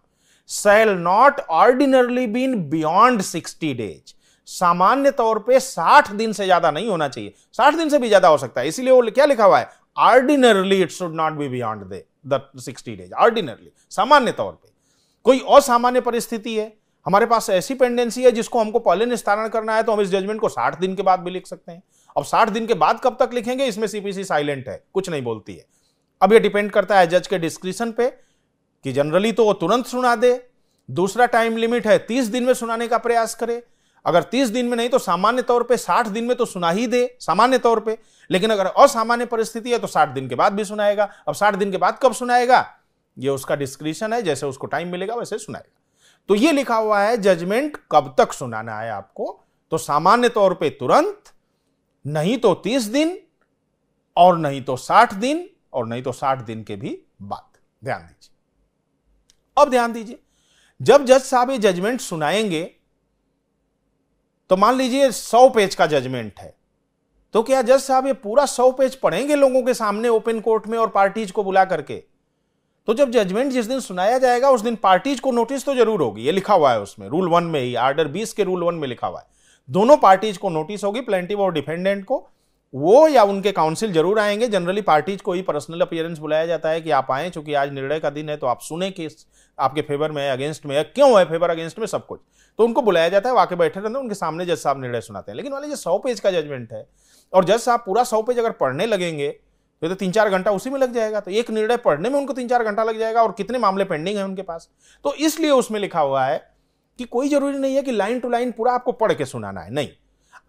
shall not ordinarily been beyond sixty days सामान्य तौर पे साठ दिन से ज्यादा नहीं होना चाहिए साठ दिन से भी ज्यादा हो सकता है इसीलिए वो क्या लिखा हुआ है ordinarily it should not be beyond the the sixty days ordinarily सामान्य तौर पे कोई असामान्य परिस्थिति है हमारे पास ऐसी पेंडेंसी है जिसको हमको पहले निस्तारण करना है तो हम इस जजमेंट को साठ दिन के बाद भी लिख सकते हैं अब साठ दिन के बाद कब तक लिखेंगे इसमें सीपीसी साइलेंट है कुछ नहीं बोलती है अब ये डिपेंड करता है जज के डिस्क्रिप्शन पे कि जनरली तो वो तुरंत सुना दे दूसरा टाइम लिमिट है तीस दिन में सुनाने का प्रयास करे अगर 30 दिन में नहीं तो सामान्य तौर पे 60 दिन में तो सुना ही दे सामान्य तौर पे लेकिन अगर असामान्य परिस्थिति है तो 60 दिन के बाद भी सुनाएगा अब 60 दिन के बाद कब सुनाएगा ये उसका डिस्क्रिप्शन है जैसे उसको टाइम मिलेगा वैसे सुनाएगा तो ये लिखा हुआ है जजमेंट कब तक सुनाना है आपको तो सामान्य तौर पर तुरंत नहीं तो तीस दिन और नहीं तो साठ दिन और नहीं तो साठ दिन के भी बाद ध्यान दीजिए अब ध्यान दीजिए जब जज साहब ये जजमेंट सुनाएंगे तो मान लीजिए सौ पेज का जजमेंट है तो क्या जज साहब ये पूरा सौ पेज पढ़ेंगे लोगों के सामने ओपन कोर्ट में और पार्टीज को बुला करके तो जब जजमेंट जिस दिन सुनाया जाएगा उस दिन पार्टीज को नोटिस तो जरूर होगी ये लिखा हुआ है उसमें रूल वन में ही आर्डर बीस के रूल वन में लिखा हुआ है दोनों पार्टीज को नोटिस होगी प्लेंटिव और डिफेंडेंट को वो या उनके काउंसिल जरूर आएंगे जनरली पार्टीज को ही पर्सनल अपियरेंस बुलाया जाता है कि आप आए चूंकि आज निर्णय का दिन है तो आप सुने केस आपके फेवर में है अगेंस्ट में है क्यों है फेवर अगेंस्ट में सब कुछ तो उनको बुलाया जाता है वाके बैठे रहते हैं उनके सामने जज साहब निर्णय सुनाते हैं लेकिन वाले ये सौ पेज का जजमेंट है और जज साहब पूरा सौ पेज अगर पढ़ने लगेंगे तो, तो तीन चार घंटा उसी में लग जाएगा तो एक निर्णय पढ़ने में उनको तीन चार घंटा लग जाएगा और कितने मामले पेंडिंग है उनके पास तो इसलिए उसमें लिखा हुआ है कि कोई जरूरी नहीं है कि लाइन टू लाइन पूरा आपको पढ़ के सुनाना है नहीं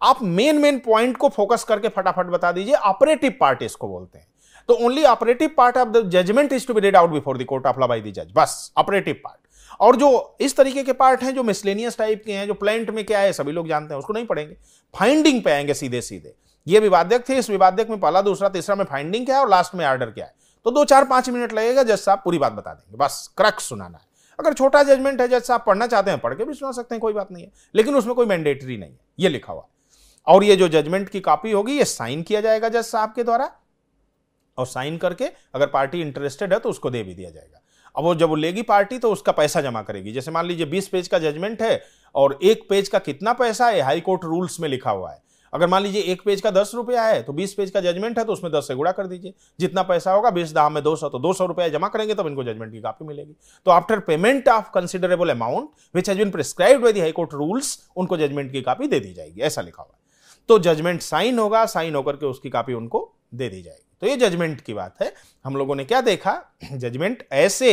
आप मेन मेन पॉइंट को फोकस करके फटाफट बता दीजिए ऑपरेटिव पार्ट इसको बोलते हैं तो only operative part of the judgment is to be read out before the court of law by the जज बस ऑपरेटिव पार्ट और जो इस तरीके के पार्ट हैं जो मिसलेनियस टाइप के हैं जो प्लेंट में क्या है सभी लोग जानते हैं उसको नहीं पढ़ेंगे फाइंडिंग पे आएंगे सीधे सीधे ये विवादक थे इस विवादक में पहला दूसरा तीसरा में फाइंडिंग क्या है और लास्ट में आर्डर क्या है तो दो चार पांच मिनट लगेगा जज साहब पूरी बात बता देंगे बस क्रक सुनाना है अगर छोटा जजमेंट है जज साहब पढ़ना चाहते हैं पढ़ के भी सुना सकते हैं कोई बात नहीं है लेकिन उसमें कोई मैंडेटरी नहीं है ये लिखा हुआ और ये जो जजमेंट की कॉपी होगी ये साइन किया जाएगा जज साहब के द्वारा और साइन करके अगर पार्टी इंटरेस्टेड है तो उसको दे भी दिया जाएगा अब वो जब वो लेगी पार्टी तो उसका पैसा जमा करेगी जैसे मान लीजिए बीस पेज का जजमेंट है और एक पेज का कितना पैसा है हाई कोर्ट रूल्स में लिखा हुआ है अगर मान लीजिए एक पेज का दस रुपया है तो बीस पेज का जजमेंट है तो उसमें दस से गुड़ा कर दीजिए जितना पैसा होगा बीस दाम में दो सौ तो दो सौ रुपया जमा करेंगे तब तो इनको जजमेंट की कापी मिलेगी तो after payment of considerable amount which has been prescribed by the high court rules उनको जजमेंट की कापी दे दी जाएगी ऐसा लिखा हुआ है तो जजमेंट साइन होगा साइन होकर के उसकी कापी उनको दे दी जाएगी तो ये जजमेंट की बात है हम लोगों ने क्या देखा जजमेंट ऐसे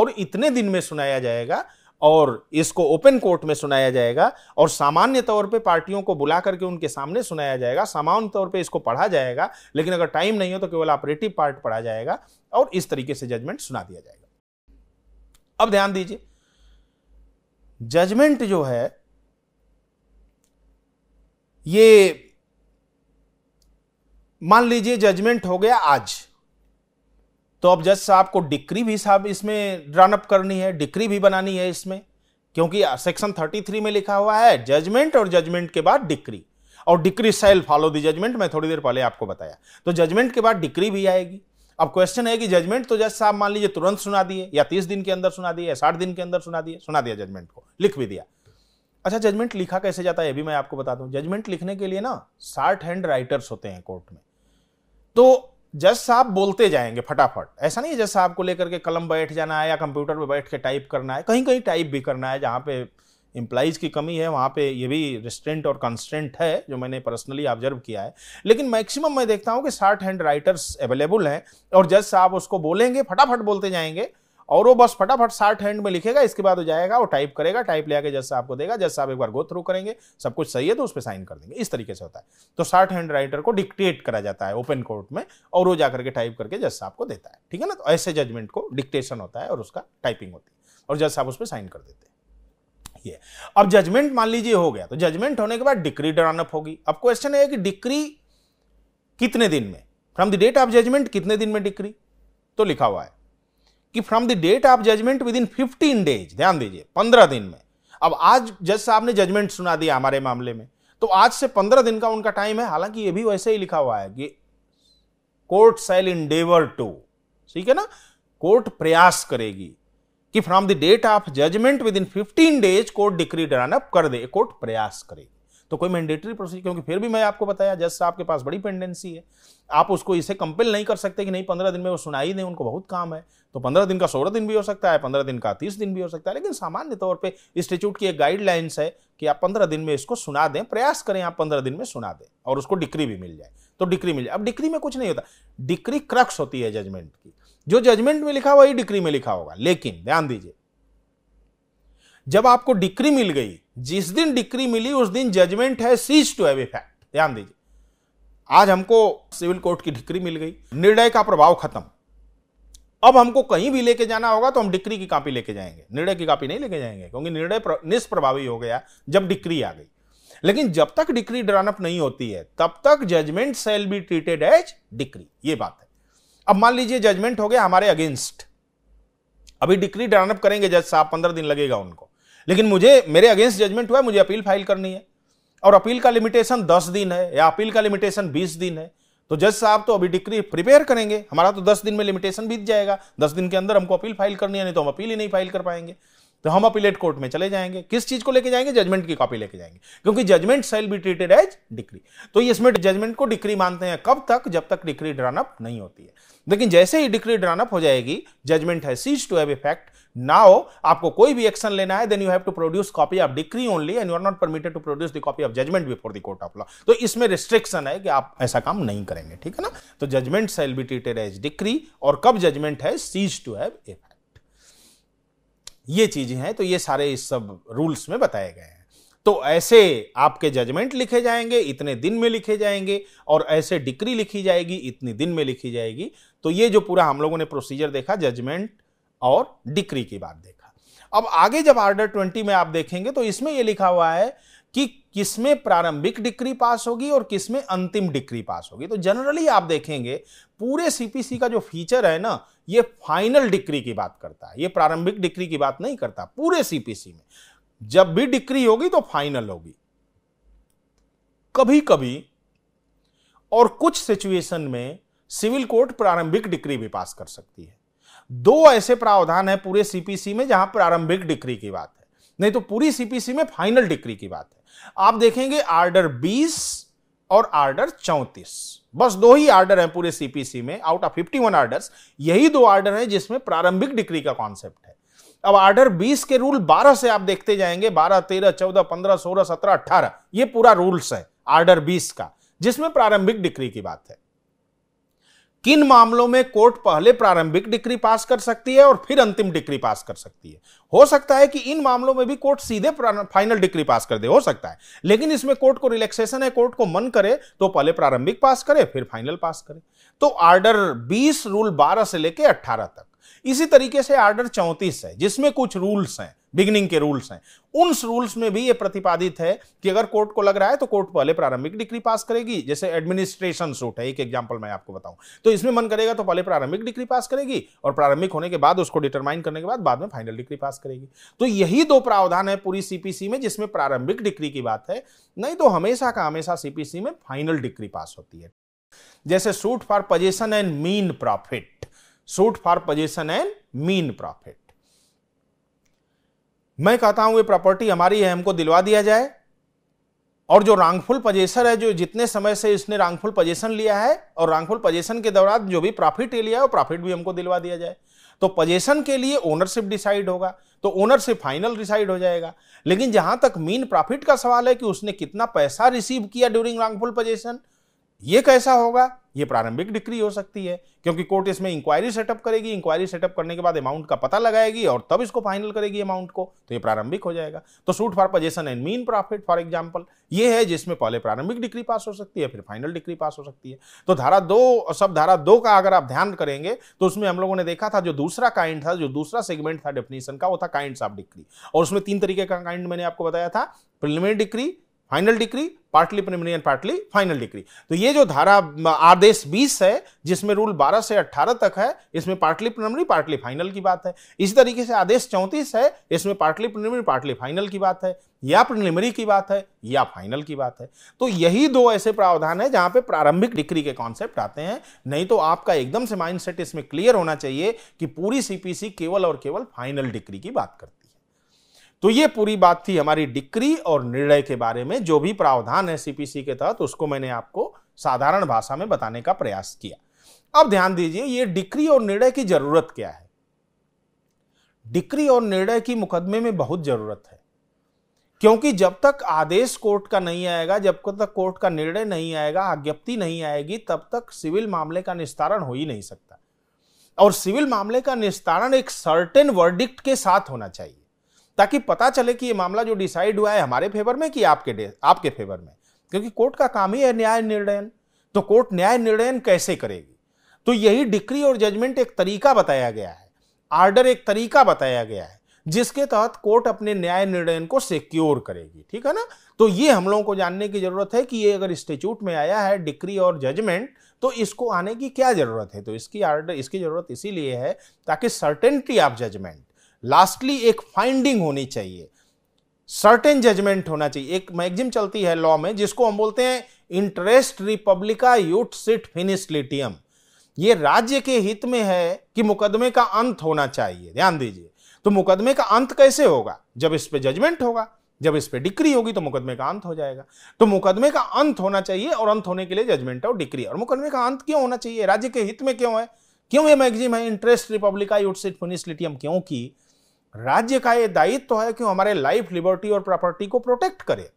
और इतने दिन में सुनाया जाएगा और इसको ओपन कोर्ट में सुनाया जाएगा और सामान्य तौर पे पार्टियों को बुला करके उनके सामने सुनाया जाएगा सामान्य तौर पे इसको पढ़ा जाएगा लेकिन अगर टाइम नहीं हो तो केवल ऑपरेटिव पार्ट पढ़ा जाएगा और इस तरीके से जजमेंट सुना दिया जाएगा अब ध्यान दीजिए जजमेंट जो है ये मान लीजिए जजमेंट हो गया आज तो अब जज साहब को डिक्री भी साहब इसमें अप करनी है डिक्री भी बनानी है इसमें क्योंकि सेक्शन 33 में लिखा हुआ है जजमेंट और जजमेंट के बाद डिक्री और decree shall follow the judgment मैं थोड़ी देर पहले आपको बताया तो जजमेंट के बाद डिक्री भी आएगी अब क्वेश्चन है कि जजमेंट तो जज साहब मान लीजिए तुरंत सुना दिए या तीस दिन के अंदर सुना दिए या साठ दिन के अंदर सुना दिए सुना दिया जजमेंट को लिख भी दिया अच्छा जजमेंट लिखा कैसे जाता है ये भी मैं आपको बता दूं जजमेंट लिखने के लिए ना साठ हैंड राइटर्स होते हैं कोर्ट में तो जज साहब बोलते जाएंगे फटाफट ऐसा नहीं है जज साहब को लेकर के कलम बैठ जाना है या कंप्यूटर पर बैठ के टाइप करना है कहीं कहीं टाइप भी करना है जहाँ पे एम्प्लाइज़ की कमी है वहाँ पे ये भी रिस्ट्रेंट और कंस्टेंट है जो मैंने पर्सनली ऑब्जर्व किया है लेकिन मैक्सिमम मैं देखता हूँ कि शार्ट हैंड राइटर्स अवेलेबल हैं और जज साहब उसको बोलेंगे फटाफट बोलते जाएंगे और वो बस फटाफट शार्ट हैंड में लिखेगा इसके बाद वो जाएगा वो टाइप करेगा टाइप ले आके जज साहब को देगा जज साहब एक बार गो थ्रू करेंगे सब कुछ सही है तो उस पर साइन कर देंगे इस तरीके से होता है तो शार्ट हैंड राइटर को डिक्टेट करा जाता है ओपन कोर्ट में और वो जाकर के टाइप करके जज साहब को देता है ठीक है ना तो ऐसे जजमेंट को डिक्टेशन होता है और उसका टाइपिंग होती है और जज साहब उस पर साइन कर देते हैं ये अब जजमेंट मान लीजिए हो गया तो जजमेंट होने के बाद डिक्री अप होगी अब क्वेश्चन है कि डिक्री कितने दिन में from the date of judgment कितने दिन में डिक्री तो लिखा हुआ है कि from the date of judgment within fifteen days ध्यान दीजिए पंद्रह दिन में अब आज जज साहब ने जजमेंट सुना दिया हमारे मामले में तो आज से पंद्रह दिन का उनका टाइम है हालांकि ये भी वैसे ही लिखा हुआ है कि कोर्ट सेल इंडेवर टू ठीक है ना कोर्ट प्रयास करेगी कि from the date of judgment within fifteen days court decree drawn कर दे कोर्ट प्रयास करेगी तो कोई मैंडेटरी प्रोसीजर क्योंकि फिर भी मैं आपको बताया जज साहब के पास बड़ी पेंडेंसी है आप उसको इसे कंपेल नहीं कर सकते कि नहीं पंद्रह दिन में वो सुनाई दें उनको बहुत काम है तो पंद्रह दिन का सोलह दिन भी हो सकता है पंद्रह दिन का तीस दिन भी हो सकता है लेकिन सामान्य तौर पर इंस्टीट्यूट की एक गाइडलाइंस है कि आप पंद्रह दिन में इसको सुना दें प्रयास करें आप पंद्रह दिन में सुना दें और उसको डिक्री भी मिल जाए तो डिक्री मिल जाए अब डिक्री में कुछ नहीं होता डिक्री क्रक्स होती है जजमेंट की जो जजमेंट में लिखा वही डिक्री में लिखा होगा लेकिन ध्यान दीजिए जब आपको डिक्री मिल गई जिस दिन डिक्री मिली उस दिन जजमेंट है सीज टू हैव इफेक्ट ध्यान दीजिए आज हमको सिविल कोर्ट की डिक्री मिल गई निर्णय का प्रभाव खत्म अब हमको कहीं भी लेके जाना होगा तो हम डिक्री की कॉपी लेके जाएंगे निर्णय की कॉपी नहीं लेके जाएंगे क्योंकि निर्णय निष्प्रभावी हो गया जब डिक्री आ गई लेकिन जब तक डिक्री ड्रॉनअप नहीं होती है तब तक judgment shall be treated as decree ये बात है अब मान लीजिए जजमेंट हो गया हमारे अगेंस्ट अभी डिक्री ड्रॉनअप करेंगे जज साहब पंद्रह दिन लगेगा उनको लेकिन मुझे मेरे अगेंस्ट जजमेंट हुआ है मुझे अपील फाइल करनी है और अपील का लिमिटेशन दस दिन है या अपील का लिमिटेशन बीस दिन है तो जज साहब तो अभी डिक्री प्रिपेयर करेंगे हमारा तो दस दिन में लिमिटेशन बीत जाएगा दस दिन के अंदर हमको अपील फाइल करनी है नहीं तो हम अपील ही नहीं फाइल कर पाएंगे तो हम अपीलेट कोर्ट में चले जाएंगे किस चीज को लेके जाएंगे जजमेंट की कॉपी लेके जाएंगे क्योंकि judgment shall be treated as decree तो इसमें जजमेंट को डिक्री मानते हैं कब तक जब तक डिक्री ड्रॉनअप नहीं होती है लेकिन जैसे ही डिक्री ड्रॉनअप हो जाएगी जजमेंट है ceases to have effect now आपको कोई भी एक्शन लेना है then you have to produce copy of decree only and you are not permitted to produce the copy of judgment before the court of law तो इसमें रिस्ट्रिक्शन है कि आप ऐसा काम नहीं करेंगे ठीक है ना तो judgment shall be treated as decree और कब जजमेंट है सीज टू हैव इफेक्ट ये चीजें हैं तो ये सारे इस सब रूल्स में बताए गए हैं तो ऐसे आपके जजमेंट लिखे जाएंगे इतने दिन में लिखे जाएंगे और ऐसे डिक्री लिखी जाएगी इतने दिन में लिखी जाएगी तो ये जो पूरा हम लोगों ने प्रोसीजर देखा जजमेंट और डिक्री की बात देखा अब आगे जब आर्डर ट्वेंटी में आप देखेंगे तो इसमें यह लिखा हुआ है कि किसमें प्रारंभिक डिक्री पास होगी और किसमें अंतिम डिक्री पास होगी तो जनरली आप देखेंगे पूरे सीपीसी का जो फीचर है ना ये फाइनल डिक्री की बात करता है ये प्रारंभिक डिक्री की बात नहीं करता पूरे सीपीसी में जब भी डिक्री होगी तो फाइनल होगी कभी कभी और कुछ सिचुएशन में सिविल कोर्ट प्रारंभिक डिक्री भी पास कर सकती है दो ऐसे प्रावधान है पूरे सीपीसी में जहां प्रारंभिक डिक्री की बात है नहीं तो पूरी सीपीसी में फाइनल डिक्री की बात है आप देखेंगे आर्डर 20 और आर्डर 34 बस दो ही आर्डर हैं पूरे सीपीसी में आउट ऑफ 51 आर्डर यही दो आर्डर हैं जिसमें प्रारंभिक डिक्री का कॉन्सेप्ट है अब आर्डर 20 के रूल 12 से आप देखते जाएंगे 12, 13, 14, 15, 16, 17, 18 ये पूरा रूल्स है आर्डर 20 का जिसमें प्रारंभिक डिक्री की बात है किन मामलों में कोर्ट पहले प्रारंभिक डिक्री पास कर सकती है और फिर अंतिम डिक्री पास कर सकती है हो सकता है कि इन मामलों में भी कोर्ट सीधे फाइनल डिक्री पास कर दे हो सकता है लेकिन इसमें कोर्ट को रिलैक्सेशन है कोर्ट को मन करे तो पहले प्रारंभिक पास करे फिर फाइनल पास करे तो आर्डर 20 रूल 12 से लेकर 18 तक इसी तरीके से आर्डर चौंतीस है जिसमें कुछ रूल्स हैं बिगनिंग के रूल्स हैं उन रूल्स में भी ये प्रतिपादित है कि अगर कोर्ट को लग रहा है तो कोर्ट पहले प्रारंभिक डिग्री पास करेगी जैसे एडमिनिस्ट्रेशन सूट है एक एग्जांपल मैं आपको बताऊं तो इसमें मन करेगा तो पहले प्रारंभिक डिग्री पास करेगी और प्रारंभिक होने के बाद उसको डिटरमाइन करने के बाद बाद में फाइनल डिग्री पास करेगी तो यही दो प्रावधान है पूरी सीपीसी में जिसमें प्रारंभिक डिग्री की बात है नहीं तो हमेशा का हमेशा सीपीसी में फाइनल डिग्री पास होती है जैसे suit for position and mean profit suit for position and mean profit मैं कहता हूं ये प्रॉपर्टी हमारी है हमको दिलवा दिया जाए और जो रॉन्गफुल पोजेसर है जो जितने समय से इसने रॉन्गफुल पोजेशन लिया है और रॉन्गफुल पोजेशन के दौरान जो भी प्रॉफिट लिया है वो प्रॉफिट भी हमको दिलवा दिया जाए तो पोजेशन के लिए ओनरशिप डिसाइड होगा तो ओनरशिप फाइनल डिसाइड हो जाएगा लेकिन जहां तक मीन प्रॉफिट का सवाल है कि उसने कितना पैसा रिसीव किया ड्यूरिंग रॉन्गफुल पोजेशन ये कैसा होगा ये प्रारंभिक डिक्री हो सकती है क्योंकि कोर्ट इसमें इंक्वायरी सेटअप करेगी इंक्वायरी सेटअप करने के बाद अमाउंट का पता लगाएगी और तब इसको फाइनल करेगी अमाउंट को तो ये प्रारंभिक हो जाएगा तो suit for possession and mean profit for example ये है जिसमें पहले प्रारंभिक डिक्री पास हो सकती है फिर फाइनल डिक्री पास हो सकती है तो धारा दो सब धारा दो का अगर आप ध्यान करेंगे तो उसमें हम लोगों ने देखा था जो दूसरा काइंड था जो दूसरा सेगमेंट था डेफिनेशन का वो था काइंड ऑफ डिक्री और उसमें तीन तरीके का काइंड मैंने आपको बताया था preliminary decree final decree partly preliminary and partly final decree तो ये जो धारा आदेश 20 है जिसमें रूल 12 से 18 तक है इसमें पार्टली प्रिमिनरी पार्टली फाइनल की बात है इसी तरीके से आदेश 34 है इसमें पार्टली प्रिमिनरी पार्टली फाइनल की बात है या प्रिलिमिनरी की बात है या फाइनल की बात है तो यही दो ऐसे प्रावधान है जहां पे प्रारंभिक डिक्री के कॉन्सेप्ट आते हैं नहीं तो आपका एकदम से माइंडसेट इसमें क्लियर होना चाहिए कि पूरी सीपीसी केवल और केवल फाइनल डिक्री की बात करती तो ये पूरी बात थी हमारी डिक्री और निर्णय के बारे में जो भी प्रावधान है सीपीसी के तहत उसको मैंने आपको साधारण भाषा में बताने का प्रयास किया अब ध्यान दीजिए ये डिक्री और निर्णय की जरूरत क्या है डिक्री और निर्णय की मुकदमे में बहुत जरूरत है क्योंकि जब तक आदेश कोर्ट का नहीं आएगा जब तक कोर्ट का निर्णय नहीं आएगा आज्ञप्ति नहीं आएगी तब तक सिविल मामले का निस्तारण हो ही नहीं सकता और सिविल मामले का निस्तारण एक सर्टेन वर्डिक्ट के साथ होना चाहिए ताकि पता चले कि ये मामला जो डिसाइड हुआ है हमारे फेवर में कि आपके आपके फेवर में क्योंकि कोर्ट का काम ही है न्याय निर्णयन तो कोर्ट न्याय निर्णयन कैसे करेगी तो यही डिक्री और जजमेंट एक तरीका बताया गया है आर्डर एक तरीका बताया गया है जिसके तहत कोर्ट अपने न्याय निर्णयन को सिक्योर करेगी ठीक है ना तो ये हम लोगों को जानने की जरूरत है कि ये अगर स्टेच्यूट में आया है डिक्री और जजमेंट तो इसको आने की क्या जरूरत है तो इसकी आर्डर इसकी जरूरत इसीलिए है ताकि सर्टेनिटी ऑफ जजमेंट लास्टली एक फाइंडिंग होनी चाहिए सर्टेन जजमेंट होना चाहिए एक मैगजिम चलती है लॉ में जिसको हम बोलते हैं इंटरेस्ट रिपब्लिका यूट सिट फिनिश लिटियम ये राज्य के हित में है कि मुकदमे का अंत होना चाहिए ध्यान दीजिए तो मुकदमे का अंत कैसे होगा जब इस पर जजमेंट होगा जब इस पर डिक्री होगी तो मुकदमे का अंत हो जाएगा तो मुकदमे का अंत होना चाहिए और अंत होने के लिए जजमेंट और डिक्री और मुकदमे का अंत क्यों होना चाहिए राज्य के हित में क्यों है क्यों ये मैगजिम है इंटरेस्ट रिपब्लिका यूट सिट फिनिश लिटियम क्यों राज्य का ये दायित्व तो है कि हमारे लाइफ लिबर्टी और प्रॉपर्टी को प्रोटेक्ट करे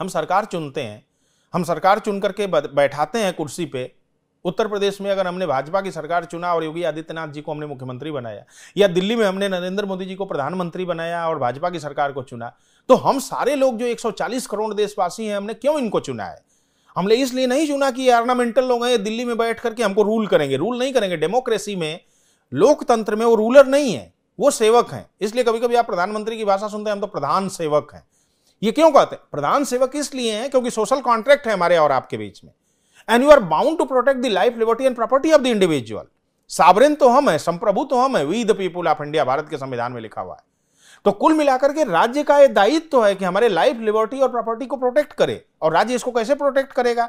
हम सरकार चुनते हैं हम सरकार चुन करके बैठाते हैं कुर्सी पे उत्तर प्रदेश में अगर हमने भाजपा की सरकार चुना और योगी आदित्यनाथ जी को हमने मुख्यमंत्री बनाया या दिल्ली में हमने नरेंद्र मोदी जी को प्रधानमंत्री बनाया और भाजपा की सरकार को चुना तो हम सारे लोग जो 140 करोड़ देशवासी हैं हमने क्यों इनको चुना है हमने इसलिए नहीं चुना कि आर्नामेंटल लोग हैं दिल्ली में बैठ करके हमको रूल करेंगे रूल नहीं करेंगे डेमोक्रेसी में लोकतंत्र में वो रूलर नहीं है वो सेवक हैं इसलिए कभी कभी आप प्रधानमंत्री की भाषा सुनते हैं हम तो प्रधान सेवक हैं ये क्यों कहते हैं प्रधान सेवक इसलिए हैं क्योंकि सोशल कॉन्ट्रैक्ट है हमारे और आपके बीच में and you are bound to protect the life liberty and property of the individual sovereign तो हम है संप्रभु तो हम है we the people of India भारत के संविधान में लिखा हुआ है तो कुल मिलाकर के राज्य का यह दायित्व तो है कि हमारे लाइफ लिबर्टी और प्रॉपर्टी को प्रोटेक्ट करे और राज्य इसको कैसे प्रोटेक्ट करेगा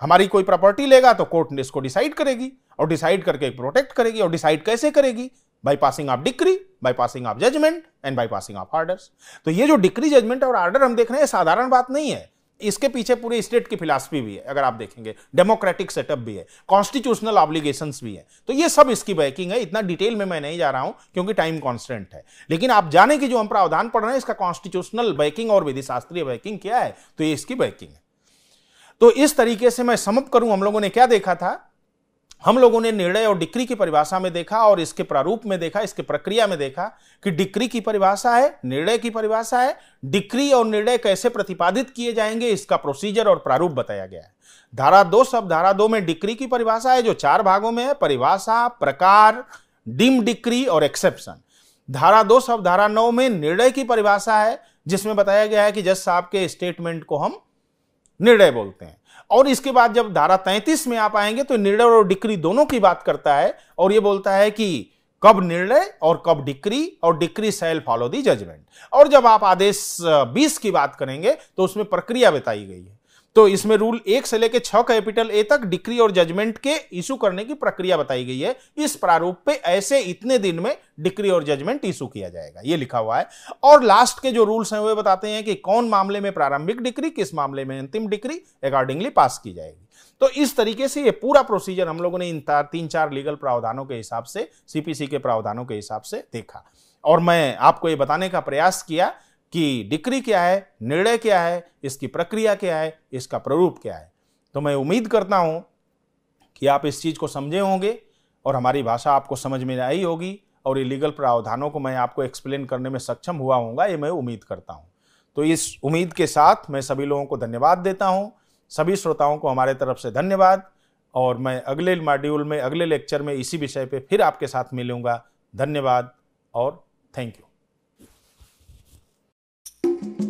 हमारी कोई प्रॉपर्टी लेगा तो कोर्ट इसको डिसाइड करेगी और डिसाइड करके प्रोटेक्ट करेगी और डिसाइड कैसे करेगी by passing of decree by passing of judgment and by passing of orders तो ये जो डिक्री जजमेंट और ऑर्डर हम देख रहे हैं साधारण बात नहीं है इसके पीछे पूरे स्टेट की फिलासफी भी है अगर आप देखेंगे डेमोक्रेटिक सेटअप भी है कॉन्स्टिट्यूशनल ऑब्लिगेशंस भी है तो ये सब इसकी बैकिंग है इतना डिटेल में मैं नहीं जा रहा हूं क्योंकि टाइम कॉन्स्टेंट है लेकिन आप जाने की जो हम प्रावधान पढ़ रहे हैं इसका कॉन्स्टिट्यूशनल बैकिंग और विधि शास्त्रीय बैकिंग क्या है तो ये इसकी बैकिंग है तो इस तरीके से मैं समप करूं हम लोगों ने क्या देखा था हम लोगों ने निर्णय और डिक्री की परिभाषा में देखा और इसके प्रारूप में देखा इसके प्रक्रिया में देखा कि डिक्री की परिभाषा है निर्णय की परिभाषा है डिक्री और निर्णय कैसे प्रतिपादित किए जाएंगे इसका प्रोसीजर और प्रारूप बताया गया है धारा दो सब धारा दो में डिक्री की परिभाषा है जो चार भागों में है परिभाषा प्रकार डिम डिक्री और एक्सेप्शन धारा दो सब धारा नौ में निर्णय की परिभाषा है जिसमें बताया गया है कि जस साहब के स्टेटमेंट को हम निर्णय बोलते हैं और इसके बाद जब धारा तैंतीस में आप आएंगे तो निर्णय और डिक्री दोनों की बात करता है और यह बोलता है कि कब निर्णय और कब डिक्री और decree shall follow the judgment और जब आप आदेश बीस की बात करेंगे तो उसमें प्रक्रिया बताई गई है तो इसमें रूल एक से लेकर छह कैपिटल ए तक डिक्री और जजमेंट के इशू करने की प्रक्रिया बताई गई है इस प्रारूप पे ऐसे इतने दिन में डिक्री और जजमेंट इशू किया जाएगा ये लिखा हुआ है और लास्ट के जो रूल्स हैं वे बताते हैं कि कौन मामले में प्रारंभिक डिक्री किस मामले में अंतिम डिक्री अकॉर्डिंगली पास की जाएगी तो इस तरीके से ये पूरा प्रोसीजर हम लोगों ने इन तीन चार लीगल प्रावधानों के हिसाब से सीपीसी के प्रावधानों के हिसाब से देखा और मैं आपको ये बताने का प्रयास किया कि डिक्री क्या है निर्णय क्या है इसकी प्रक्रिया क्या है इसका प्रारूप क्या है तो मैं उम्मीद करता हूँ कि आप इस चीज़ को समझे होंगे और हमारी भाषा आपको समझ में आई होगी और ये लीगल प्रावधानों को मैं आपको एक्सप्लेन करने में सक्षम हुआ होगा ये मैं उम्मीद करता हूँ तो इस उम्मीद के साथ मैं सभी लोगों को धन्यवाद देता हूँ सभी श्रोताओं को हमारे तरफ से धन्यवाद और मैं अगले मॉड्यूल में अगले लेक्चर में इसी विषय पे फिर आपके साथ मिलूँगा धन्यवाद और थैंक यू thank you